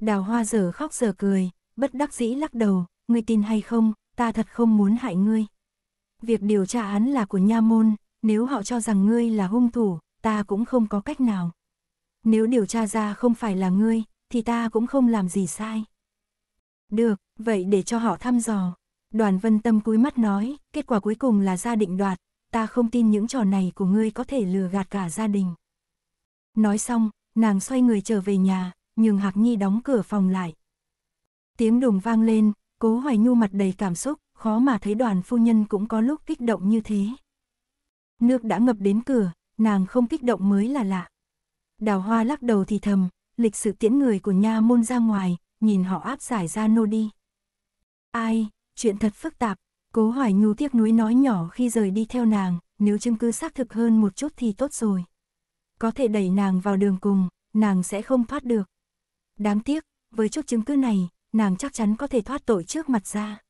Đào hoa giờ khóc giờ cười, bất đắc dĩ lắc đầu, ngươi tin hay không, ta thật không muốn hại ngươi. Việc điều tra án là của nha môn, nếu họ cho rằng ngươi là hung thủ, ta cũng không có cách nào. Nếu điều tra ra không phải là ngươi, thì ta cũng không làm gì sai. Được, vậy để cho họ thăm dò. Đoàn vân tâm cúi mắt nói, kết quả cuối cùng là gia định đoạt, ta không tin những trò này của ngươi có thể lừa gạt cả gia đình. Nói xong, nàng xoay người trở về nhà, nhường Hạc Nhi đóng cửa phòng lại. Tiếng đùng vang lên, cố hoài nhu mặt đầy cảm xúc, khó mà thấy đoàn phu nhân cũng có lúc kích động như thế. Nước đã ngập đến cửa, nàng không kích động mới là lạ. Đào hoa lắc đầu thì thầm, lịch sự tiễn người của nha môn ra ngoài, nhìn họ áp giải ra nô đi. Ai, chuyện thật phức tạp, cố hoài nhu tiếc núi nói nhỏ khi rời đi theo nàng, nếu chứng cứ xác thực hơn một chút thì tốt rồi. Có thể đẩy nàng vào đường cùng, nàng sẽ không thoát được. Đáng tiếc, với chút chứng cứ này, nàng chắc chắn có thể thoát tội trước mặt ra.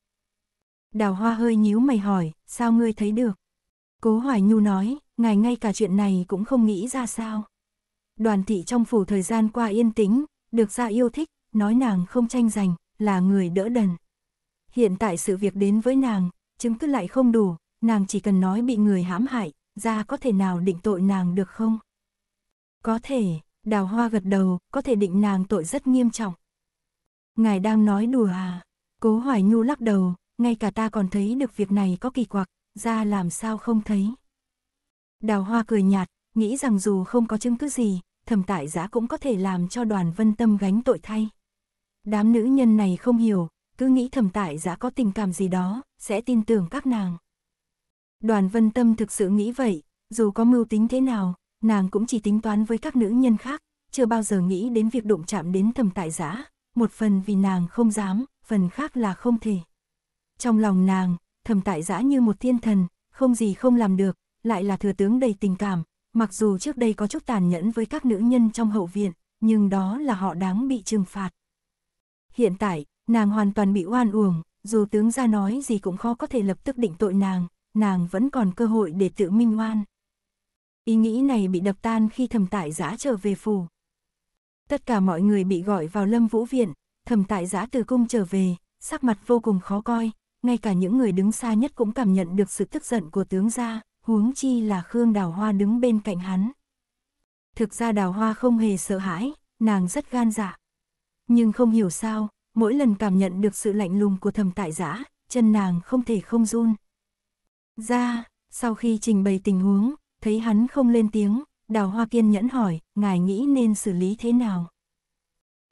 Đào hoa hơi nhíu mày hỏi, sao ngươi thấy được? Cố Hoài Nhu nói, ngài ngay cả chuyện này cũng không nghĩ ra sao. Đoàn thị trong phủ thời gian qua yên tĩnh, được ra yêu thích, nói nàng không tranh giành, là người đỡ đần. Hiện tại sự việc đến với nàng, chứng cứ lại không đủ, nàng chỉ cần nói bị người hãm hại, ra có thể nào định tội nàng được không? Có thể, đào hoa gật đầu, có thể định nàng tội rất nghiêm trọng. Ngài đang nói đùa à? Cố Hoài Nhu lắc đầu, ngay cả ta còn thấy được việc này có kỳ quặc, ra làm sao không thấy. Đào hoa cười nhạt, nghĩ rằng dù không có chứng cứ gì, thẩm tại giá cũng có thể làm cho đoàn vân tâm gánh tội thay. Đám nữ nhân này không hiểu, cứ nghĩ thẩm tại giá có tình cảm gì đó, sẽ tin tưởng các nàng. Đoàn vân tâm thực sự nghĩ vậy, dù có mưu tính thế nào, nàng cũng chỉ tính toán với các nữ nhân khác, chưa bao giờ nghĩ đến việc đụng chạm đến thẩm tại giá, một phần vì nàng không dám, phần khác là không thể. Trong lòng nàng, thầm tại giã như một thiên thần, không gì không làm được, lại là thừa tướng đầy tình cảm, mặc dù trước đây có chút tàn nhẫn với các nữ nhân trong hậu viện, nhưng đó là họ đáng bị trừng phạt. Hiện tại, nàng hoàn toàn bị oan uổng, dù tướng ra nói gì cũng khó có thể lập tức định tội nàng, nàng vẫn còn cơ hội để tự minh oan. Ý nghĩ này bị đập tan khi thầm tại giã trở về phủ. Tất cả mọi người bị gọi vào lâm vũ viện, thầm tại giã từ cung trở về, sắc mặt vô cùng khó coi, ngay cả những người đứng xa nhất cũng cảm nhận được sự tức giận của tướng gia, huống chi là Khương Đào Hoa đứng bên cạnh hắn. Thực ra Đào Hoa không hề sợ hãi, nàng rất gan dạ. Nhưng không hiểu sao, mỗi lần cảm nhận được sự lạnh lùng của thầm tại giã, chân nàng không thể không run. Ra, sau khi trình bày tình huống, thấy hắn không lên tiếng, Đào Hoa kiên nhẫn hỏi, ngài nghĩ nên xử lý thế nào?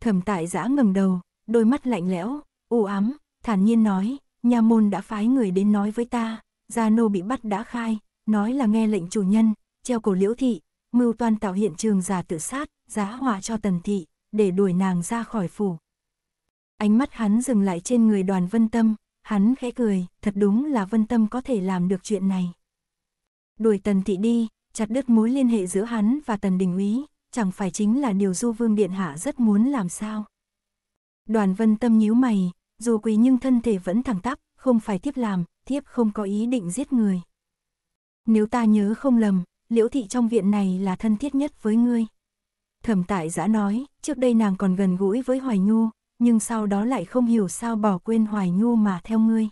Thẩm tại giã ngẩng đầu, đôi mắt lạnh lẽo, u ám, thản nhiên nói, nha môn đã phái người đến nói với ta, gia nô bị bắt đã khai, nói là nghe lệnh chủ nhân, treo cổ liễu thị, mưu toan tạo hiện trường giả tự sát, giá họa cho tần thị, để đuổi nàng ra khỏi phủ. Ánh mắt hắn dừng lại trên người đoàn vân tâm, hắn khẽ cười, thật đúng là vân tâm có thể làm được chuyện này. Đuổi tần thị đi, chặt đứt mối liên hệ giữa hắn và tần đình úy, chẳng phải chính là điều du vương điện hạ rất muốn làm sao. Đoàn vân tâm nhíu mày, dù quỳ nhưng thân thể vẫn thẳng tắp, không phải thiếp làm, thiếp không có ý định giết người. Nếu ta nhớ không lầm, liễu thị trong viện này là thân thiết nhất với ngươi. Thẩm tại giã nói, trước đây nàng còn gần gũi với Hoài Nhu, nhưng sau đó lại không hiểu sao bỏ quên Hoài Nhu mà theo ngươi.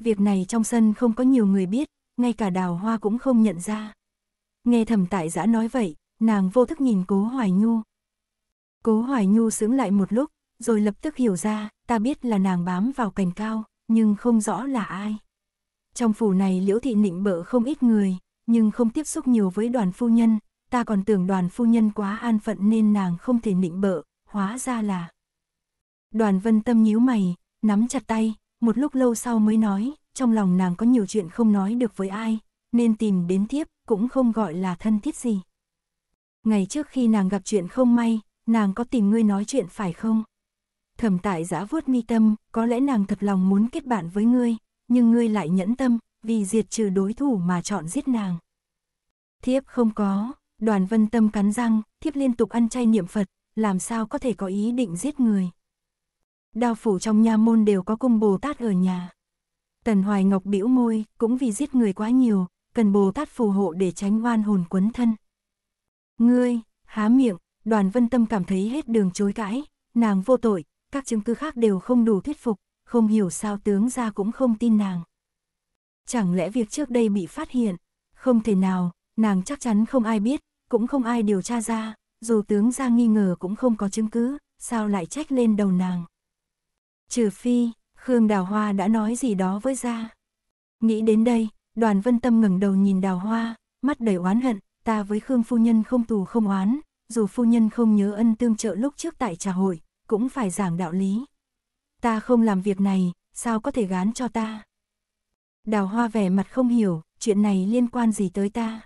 Việc này trong sân không có nhiều người biết, ngay cả đào hoa cũng không nhận ra. Nghe thẩm tại giã nói vậy, nàng vô thức nhìn cố Hoài Nhu. Cố Hoài Nhu sướng lại một lúc, rồi lập tức hiểu ra, ta biết là nàng bám vào cành cao, nhưng không rõ là ai. Trong phủ này liễu thị nịnh bợ không ít người, nhưng không tiếp xúc nhiều với đoàn phu nhân, ta còn tưởng đoàn phu nhân quá an phận nên nàng không thể nịnh bợ, hóa ra là. Đoàn vân tâm nhíu mày, nắm chặt tay, một lúc lâu sau mới nói, trong lòng nàng có nhiều chuyện không nói được với ai, nên tìm đến tiếp, cũng không gọi là thân thiết gì. Ngày trước khi nàng gặp chuyện không may, nàng có tìm ngươi nói chuyện phải không? Thẩm tại giã vuốt mi tâm, có lẽ nàng thật lòng muốn kết bạn với ngươi, nhưng ngươi lại nhẫn tâm, vì diệt trừ đối thủ mà chọn giết nàng. Thiếp không có, đoàn vân tâm cắn răng, thiếp liên tục ăn chay niệm Phật, làm sao có thể có ý định giết người. Đao phủ trong nha môn đều có cung Bồ Tát ở nhà. Tần Hoài Ngọc bĩu môi, cũng vì giết người quá nhiều, cần Bồ Tát phù hộ để tránh oan hồn quấn thân. Ngươi, há miệng, đoàn vân tâm cảm thấy hết đường chối cãi, nàng vô tội, các chứng cứ khác đều không đủ thuyết phục, không hiểu sao tướng gia cũng không tin nàng. Chẳng lẽ việc trước đây bị phát hiện? Không thể nào, nàng chắc chắn không ai biết, cũng không ai điều tra ra, dù tướng gia nghi ngờ cũng không có chứng cứ, sao lại trách lên đầu nàng? Trừ phi, Khương Đào Hoa đã nói gì đó với gia. Nghĩ đến đây, đoàn vân tâm ngẩng đầu nhìn Đào Hoa, mắt đầy oán hận, ta với Khương phu nhân không tù không oán, dù phu nhân không nhớ ân tương trợ lúc trước tại trà hội, cũng phải giảng đạo lý. Ta không làm việc này, sao có thể gán cho ta? Đào hoa vẻ mặt không hiểu, chuyện này liên quan gì tới ta?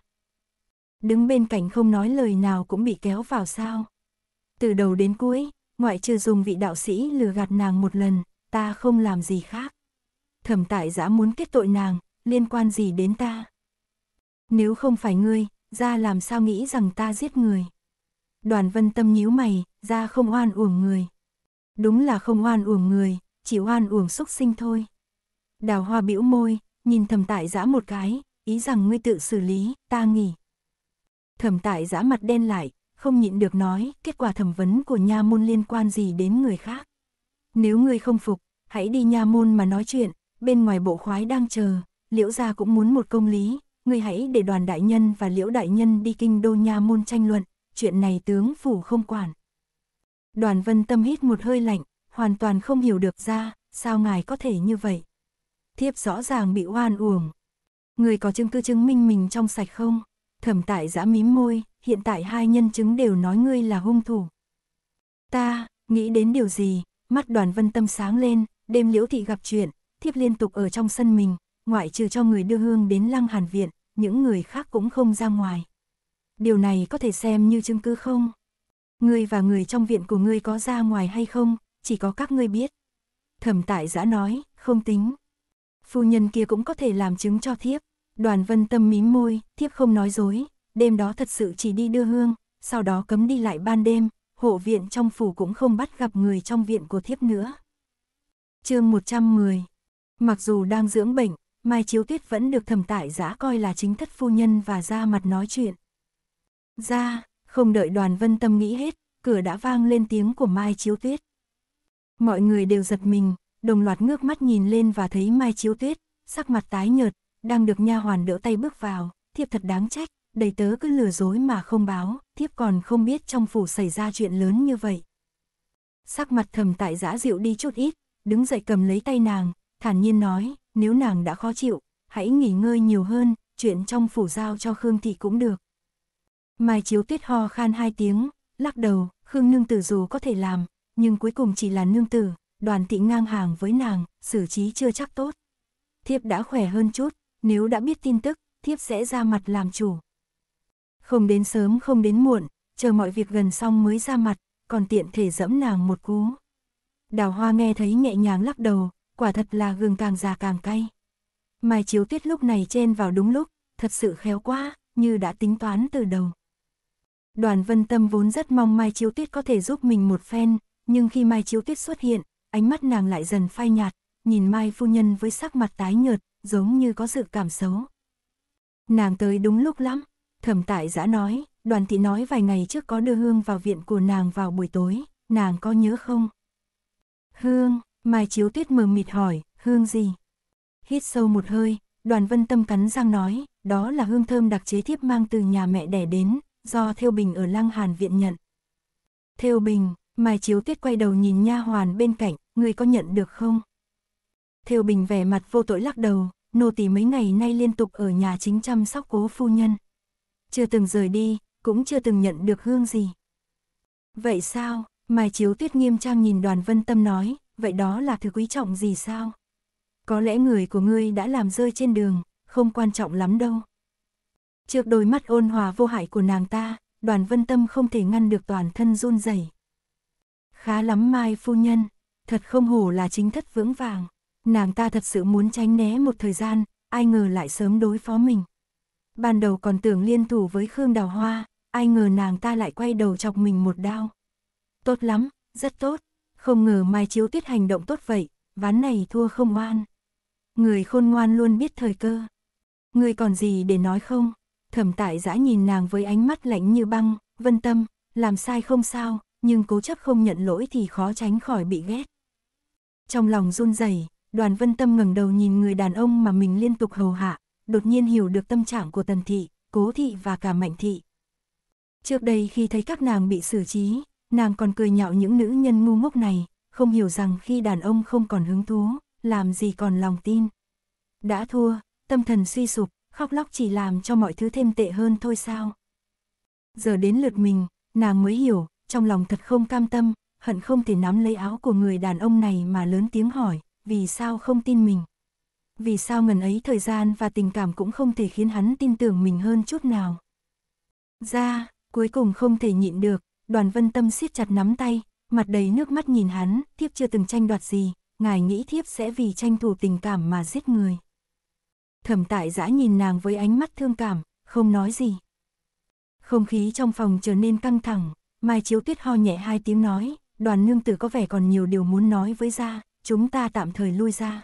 Đứng bên cạnh không nói lời nào cũng bị kéo vào sao? Từ đầu đến cuối, ngoại trừ dùng vị đạo sĩ lừa gạt nàng một lần, ta không làm gì khác. Thẩm tại giã muốn kết tội nàng, liên quan gì đến ta? Nếu không phải ngươi, ra làm sao nghĩ rằng ta giết người? Đoàn vân tâm nhíu mày, ra không oan uổng người. Đúng là không oan uổng người, chỉ oan uổng xúc sinh thôi. Đào hoa bĩu môi, nhìn thầm tại giã một cái, ý rằng ngươi tự xử lý, ta nghỉ. Thẩm tại giã mặt đen lại, không nhịn được nói, kết quả thẩm vấn của nha môn liên quan gì đến người khác. Nếu ngươi không phục, hãy đi nha môn mà nói chuyện, bên ngoài bộ khoái đang chờ, liễu gia cũng muốn một công lý, ngươi hãy để đoàn đại nhân và liễu đại nhân đi kinh đô nha môn tranh luận, chuyện này tướng phủ không quản đoàn vân tâm hít một hơi lạnh, hoàn toàn không hiểu được ra, sao ngài có thể như vậy. Thiếp rõ ràng bị oan uổng. Người có chứng cứ chứng minh mình trong sạch không? Thẩm tại giã mím môi, hiện tại hai nhân chứng đều nói ngươi là hung thủ. Ta, nghĩ đến điều gì, mắt đoàn vân tâm sáng lên, đêm liễu thị gặp chuyện, thiếp liên tục ở trong sân mình, ngoại trừ cho người đưa hương đến lăng hàn viện, những người khác cũng không ra ngoài. Điều này có thể xem như chứng cứ không? Ngươi và người trong viện của ngươi có ra ngoài hay không, chỉ có các ngươi biết. Thẩm tại giã nói, không tính. Phu nhân kia cũng có thể làm chứng cho thiếp. Đoàn vân tâm mím môi, thiếp không nói dối. Đêm đó thật sự chỉ đi đưa hương, sau đó cấm đi lại ban đêm. Hộ viện trong phủ cũng không bắt gặp người trong viện của thiếp nữa. chương 110 Mặc dù đang dưỡng bệnh, Mai Chiếu Tuyết vẫn được thẩm tại giã coi là chính thất phu nhân và ra mặt nói chuyện. Ra, không đợi đoàn vân tâm nghĩ hết, cửa đã vang lên tiếng của Mai Chiếu Tuyết. Mọi người đều giật mình, đồng loạt ngước mắt nhìn lên và thấy Mai Chiếu Tuyết, sắc mặt tái nhợt, đang được nha hoàn đỡ tay bước vào, thiếp thật đáng trách, đầy tớ cứ lừa dối mà không báo, thiếp còn không biết trong phủ xảy ra chuyện lớn như vậy. Sắc mặt thầm tại giã dịu đi chút ít, đứng dậy cầm lấy tay nàng, thản nhiên nói, nếu nàng đã khó chịu, hãy nghỉ ngơi nhiều hơn, chuyện trong phủ giao cho Khương Thị cũng được. Mai Chiếu Tuyết ho khan hai tiếng, lắc đầu, Khương Nương Tử dù có thể làm, nhưng cuối cùng chỉ là Nương Tử, đoàn tị ngang hàng với nàng, xử trí chưa chắc tốt. Thiếp đã khỏe hơn chút, nếu đã biết tin tức, thiếp sẽ ra mặt làm chủ. Không đến sớm không đến muộn, chờ mọi việc gần xong mới ra mặt, còn tiện thể dẫm nàng một cú. Đào hoa nghe thấy nhẹ nhàng lắc đầu, quả thật là gương càng già càng cay. Mai chiếu tuyết lúc này chen vào đúng lúc, thật sự khéo quá, như đã tính toán từ đầu đoàn vân tâm vốn rất mong Mai Chiếu Tuyết có thể giúp mình một phen, nhưng khi Mai Chiếu Tuyết xuất hiện, ánh mắt nàng lại dần phai nhạt, nhìn Mai Phu Nhân với sắc mặt tái nhợt, giống như có sự cảm xấu. Nàng tới đúng lúc lắm, thẩm tại giã nói, đoàn thị nói vài ngày trước có đưa Hương vào viện của nàng vào buổi tối, nàng có nhớ không? Hương, Mai Chiếu Tuyết mờ mịt hỏi, Hương gì? Hít sâu một hơi, đoàn vân tâm cắn răng nói, đó là hương thơm đặc chế thiếp mang từ nhà mẹ đẻ đến, do Theo Bình ở Lăng Hàn viện nhận. Theo Bình, Mai Chiếu Tiết quay đầu nhìn nha hoàn bên cạnh, người có nhận được không? Theo Bình vẻ mặt vô tội lắc đầu, nô tỳ mấy ngày nay liên tục ở nhà chính chăm sóc cố phu nhân. Chưa từng rời đi, cũng chưa từng nhận được hương gì. Vậy sao? Mai Chiếu Tuyết nghiêm trang nhìn đoàn vân tâm nói, vậy đó là thứ quý trọng gì sao? Có lẽ người của ngươi đã làm rơi trên đường, không quan trọng lắm đâu. Trước đôi mắt ôn hòa vô hại của nàng ta, đoàn vân tâm không thể ngăn được toàn thân run rẩy. Khá lắm Mai phu nhân, thật không hổ là chính thất vững vàng. Nàng ta thật sự muốn tránh né một thời gian, ai ngờ lại sớm đối phó mình. Ban đầu còn tưởng liên thủ với Khương Đào Hoa, ai ngờ nàng ta lại quay đầu chọc mình một đao. Tốt lắm, rất tốt, không ngờ Mai Chiếu Tuyết hành động tốt vậy, ván này thua không ngoan. Người khôn ngoan luôn biết thời cơ. Người còn gì để nói không? Thẩm tại giã nhìn nàng với ánh mắt lạnh như băng, vân tâm, làm sai không sao, nhưng cố chấp không nhận lỗi thì khó tránh khỏi bị ghét. Trong lòng run rẩy, đoàn vân tâm ngẩng đầu nhìn người đàn ông mà mình liên tục hầu hạ, đột nhiên hiểu được tâm trạng của tần thị, cố thị và cả mạnh thị. Trước đây khi thấy các nàng bị xử trí, nàng còn cười nhạo những nữ nhân ngu ngốc này, không hiểu rằng khi đàn ông không còn hứng thú, làm gì còn lòng tin. Đã thua, tâm thần suy sụp, khóc lóc chỉ làm cho mọi thứ thêm tệ hơn thôi sao. Giờ đến lượt mình, nàng mới hiểu, trong lòng thật không cam tâm, hận không thể nắm lấy áo của người đàn ông này mà lớn tiếng hỏi, vì sao không tin mình. Vì sao ngần ấy thời gian và tình cảm cũng không thể khiến hắn tin tưởng mình hơn chút nào. Ra, cuối cùng không thể nhịn được, đoàn vân tâm siết chặt nắm tay, mặt đầy nước mắt nhìn hắn, thiếp chưa từng tranh đoạt gì, ngài nghĩ thiếp sẽ vì tranh thủ tình cảm mà giết người thẩm tại giã nhìn nàng với ánh mắt thương cảm, không nói gì. Không khí trong phòng trở nên căng thẳng, Mai Chiếu Tuyết ho nhẹ hai tiếng nói, đoàn nương tử có vẻ còn nhiều điều muốn nói với ra, chúng ta tạm thời lui ra.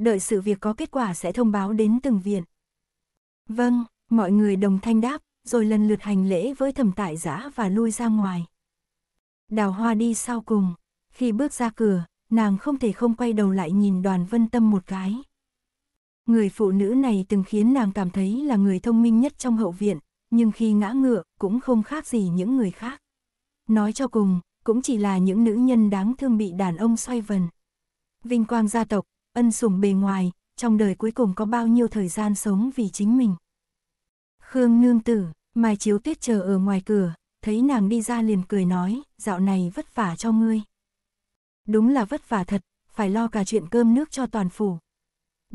Đợi sự việc có kết quả sẽ thông báo đến từng viện. Vâng, mọi người đồng thanh đáp, rồi lần lượt hành lễ với thẩm tại giã và lui ra ngoài. Đào hoa đi sau cùng, khi bước ra cửa, nàng không thể không quay đầu lại nhìn đoàn vân tâm một cái. Người phụ nữ này từng khiến nàng cảm thấy là người thông minh nhất trong hậu viện, nhưng khi ngã ngựa cũng không khác gì những người khác. Nói cho cùng, cũng chỉ là những nữ nhân đáng thương bị đàn ông xoay vần. Vinh quang gia tộc, ân sủng bề ngoài, trong đời cuối cùng có bao nhiêu thời gian sống vì chính mình. Khương nương tử, Mai Chiếu Tuyết chờ ở ngoài cửa, thấy nàng đi ra liền cười nói, dạo này vất vả cho ngươi. Đúng là vất vả thật, phải lo cả chuyện cơm nước cho toàn phủ.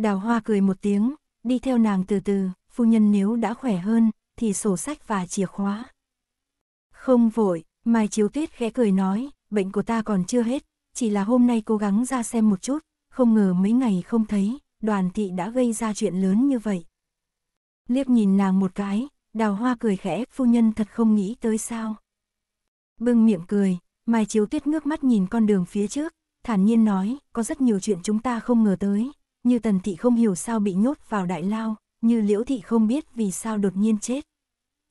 Đào hoa cười một tiếng, đi theo nàng từ từ, phu nhân nếu đã khỏe hơn, thì sổ sách và chìa khóa. Không vội, Mai Chiếu Tuyết khẽ cười nói, bệnh của ta còn chưa hết, chỉ là hôm nay cố gắng ra xem một chút, không ngờ mấy ngày không thấy, đoàn thị đã gây ra chuyện lớn như vậy. Liếc nhìn nàng một cái, đào hoa cười khẽ, phu nhân thật không nghĩ tới sao. Bưng miệng cười, Mai Chiếu Tuyết ngước mắt nhìn con đường phía trước, thản nhiên nói, có rất nhiều chuyện chúng ta không ngờ tới, như tần thị không hiểu sao bị nhốt vào đại lao, như liễu thị không biết vì sao đột nhiên chết.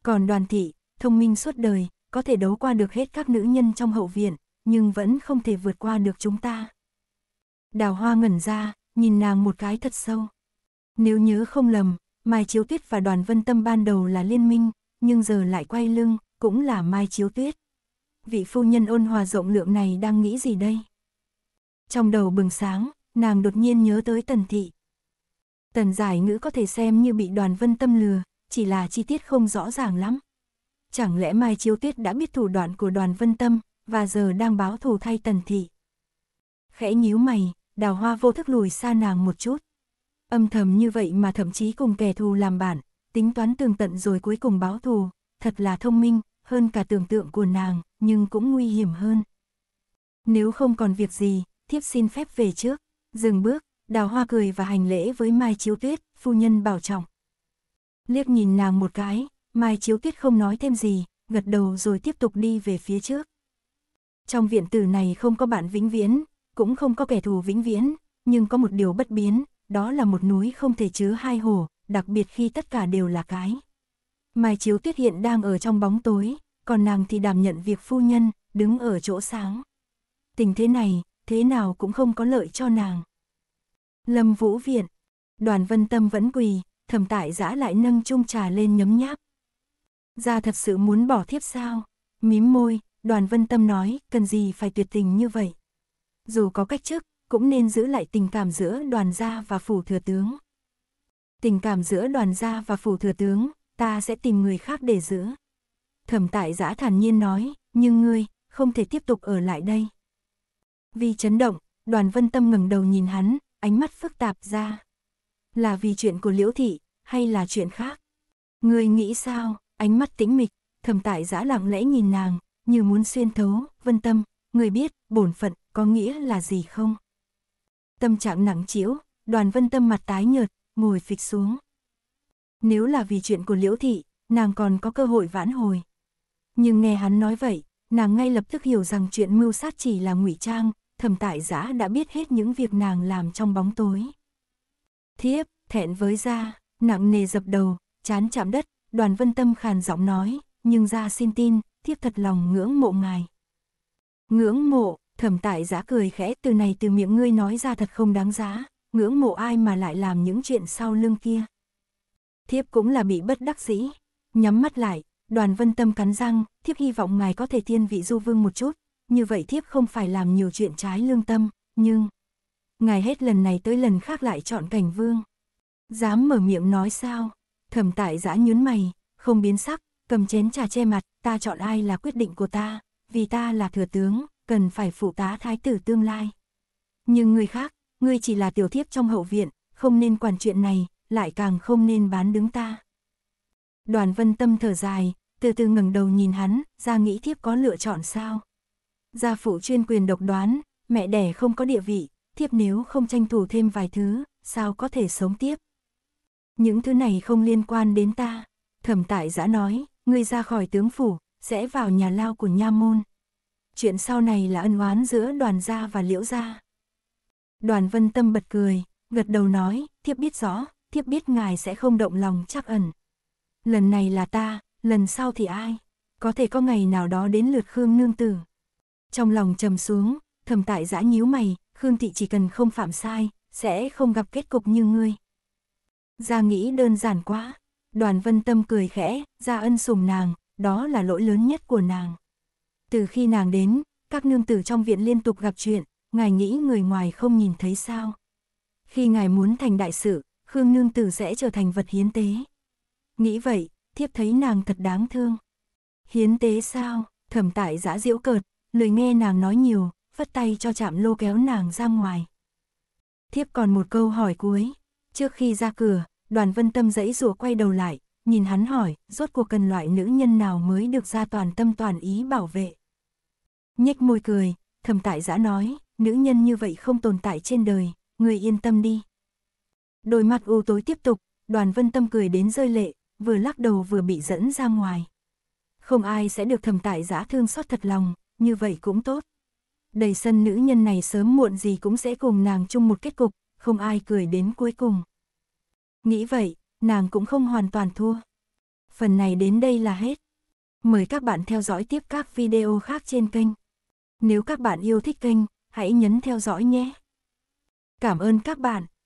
Còn đoàn thị, thông minh suốt đời, có thể đấu qua được hết các nữ nhân trong hậu viện, nhưng vẫn không thể vượt qua được chúng ta. Đào hoa ngẩn ra, nhìn nàng một cái thật sâu. Nếu nhớ không lầm, Mai Chiếu Tuyết và đoàn vân tâm ban đầu là liên minh, nhưng giờ lại quay lưng, cũng là Mai Chiếu Tuyết. Vị phu nhân ôn hòa rộng lượng này đang nghĩ gì đây? Trong đầu bừng sáng, nàng đột nhiên nhớ tới tần thị. Tần giải ngữ có thể xem như bị đoàn vân tâm lừa, chỉ là chi tiết không rõ ràng lắm. Chẳng lẽ Mai chiêu Tuyết đã biết thủ đoạn của đoàn vân tâm, và giờ đang báo thù thay tần thị. Khẽ nhíu mày, đào hoa vô thức lùi xa nàng một chút. Âm thầm như vậy mà thậm chí cùng kẻ thù làm bạn, tính toán tường tận rồi cuối cùng báo thù, thật là thông minh, hơn cả tưởng tượng của nàng, nhưng cũng nguy hiểm hơn. Nếu không còn việc gì, thiếp xin phép về trước. Dừng bước, đào hoa cười và hành lễ với Mai Chiếu Tuyết, phu nhân bảo trọng. Liếc nhìn nàng một cái, Mai Chiếu Tuyết không nói thêm gì, gật đầu rồi tiếp tục đi về phía trước. Trong viện tử này không có bạn vĩnh viễn, cũng không có kẻ thù vĩnh viễn, nhưng có một điều bất biến, đó là một núi không thể chứa hai hồ, đặc biệt khi tất cả đều là cái. Mai Chiếu Tuyết hiện đang ở trong bóng tối, còn nàng thì đảm nhận việc phu nhân, đứng ở chỗ sáng. Tình thế này, thế nào cũng không có lợi cho nàng. Lâm Vũ Viện, đoàn vân tâm vẫn quỳ, thầm tại giã lại nâng chung trà lên nhấm nháp. Gia thật sự muốn bỏ thiếp sao? Mím môi, đoàn vân tâm nói, cần gì phải tuyệt tình như vậy. Dù có cách chức, cũng nên giữ lại tình cảm giữa đoàn gia và phủ thừa tướng. Tình cảm giữa đoàn gia và phủ thừa tướng, ta sẽ tìm người khác để giữ. Thẩm tại giã thản nhiên nói, nhưng ngươi, không thể tiếp tục ở lại đây. Vì chấn động, đoàn vân tâm ngẩng đầu nhìn hắn, ánh mắt phức tạp ra. Là vì chuyện của liễu thị, hay là chuyện khác? Người nghĩ sao? Ánh mắt tĩnh mịch, thầm tại giã lặng lẽ nhìn nàng, như muốn xuyên thấu, vân tâm, người biết, bổn phận, có nghĩa là gì không? Tâm trạng nặng chiếu, đoàn vân tâm mặt tái nhợt, ngồi phịch xuống. Nếu là vì chuyện của liễu thị, nàng còn có cơ hội vãn hồi. Nhưng nghe hắn nói vậy, Nàng ngay lập tức hiểu rằng chuyện mưu sát chỉ là ngụy trang, thẩm tại giã đã biết hết những việc nàng làm trong bóng tối. Thiếp, thẹn với ra, nặng nề dập đầu, chán chạm đất, đoàn vân tâm khàn giọng nói, nhưng ra xin tin, thiếp thật lòng ngưỡng mộ ngài. Ngưỡng mộ, thẩm tại giã cười khẽ từ này từ miệng ngươi nói ra thật không đáng giá, ngưỡng mộ ai mà lại làm những chuyện sau lưng kia. Thiếp cũng là bị bất đắc dĩ, nhắm mắt lại, Đoàn vân tâm cắn răng, thiếp hy vọng ngài có thể thiên vị du vương một chút, như vậy thiếp không phải làm nhiều chuyện trái lương tâm, nhưng... Ngài hết lần này tới lần khác lại chọn cảnh vương. Dám mở miệng nói sao? Thẩm tại giã nhún mày, không biến sắc, cầm chén trà che mặt, ta chọn ai là quyết định của ta, vì ta là thừa tướng, cần phải phụ tá thái tử tương lai. Nhưng người khác, ngươi chỉ là tiểu thiếp trong hậu viện, không nên quản chuyện này, lại càng không nên bán đứng ta. Đoàn vân tâm thở dài, từ từ ngẩng đầu nhìn hắn, ra nghĩ thiếp có lựa chọn sao. Gia phụ chuyên quyền độc đoán, mẹ đẻ không có địa vị, thiếp nếu không tranh thủ thêm vài thứ, sao có thể sống tiếp. Những thứ này không liên quan đến ta, thẩm tại giã nói, ngươi ra khỏi tướng phủ, sẽ vào nhà lao của nha môn. Chuyện sau này là ân oán giữa đoàn gia và liễu gia. Đoàn vân tâm bật cười, gật đầu nói, thiếp biết rõ, thiếp biết ngài sẽ không động lòng chắc ẩn. Lần này là ta, lần sau thì ai, có thể có ngày nào đó đến lượt Khương nương tử. Trong lòng trầm xuống, thầm tại giã nhíu mày, Khương thị chỉ cần không phạm sai, sẽ không gặp kết cục như ngươi. Gia nghĩ đơn giản quá, đoàn vân tâm cười khẽ, gia ân sùng nàng, đó là lỗi lớn nhất của nàng. Từ khi nàng đến, các nương tử trong viện liên tục gặp chuyện, ngài nghĩ người ngoài không nhìn thấy sao. Khi ngài muốn thành đại sự, Khương nương tử sẽ trở thành vật hiến tế. Nghĩ vậy, thiếp thấy nàng thật đáng thương. Hiến tế sao, thẩm tại giã diễu cợt, lười nghe nàng nói nhiều, vất tay cho chạm lô kéo nàng ra ngoài. Thiếp còn một câu hỏi cuối, trước khi ra cửa, đoàn vân tâm dãy rùa quay đầu lại, nhìn hắn hỏi, rốt cuộc cần loại nữ nhân nào mới được ra toàn tâm toàn ý bảo vệ. Nhếch môi cười, thẩm tại giã nói, nữ nhân như vậy không tồn tại trên đời, người yên tâm đi. Đôi mắt u tối tiếp tục, đoàn vân tâm cười đến rơi lệ, vừa lắc đầu vừa bị dẫn ra ngoài. Không ai sẽ được thầm tại giã thương xót thật lòng, như vậy cũng tốt. Đầy sân nữ nhân này sớm muộn gì cũng sẽ cùng nàng chung một kết cục, không ai cười đến cuối cùng. Nghĩ vậy, nàng cũng không hoàn toàn thua. Phần này đến đây là hết. Mời các bạn theo dõi tiếp các video khác trên kênh. Nếu các bạn yêu thích kênh, hãy nhấn theo dõi nhé. Cảm ơn các bạn.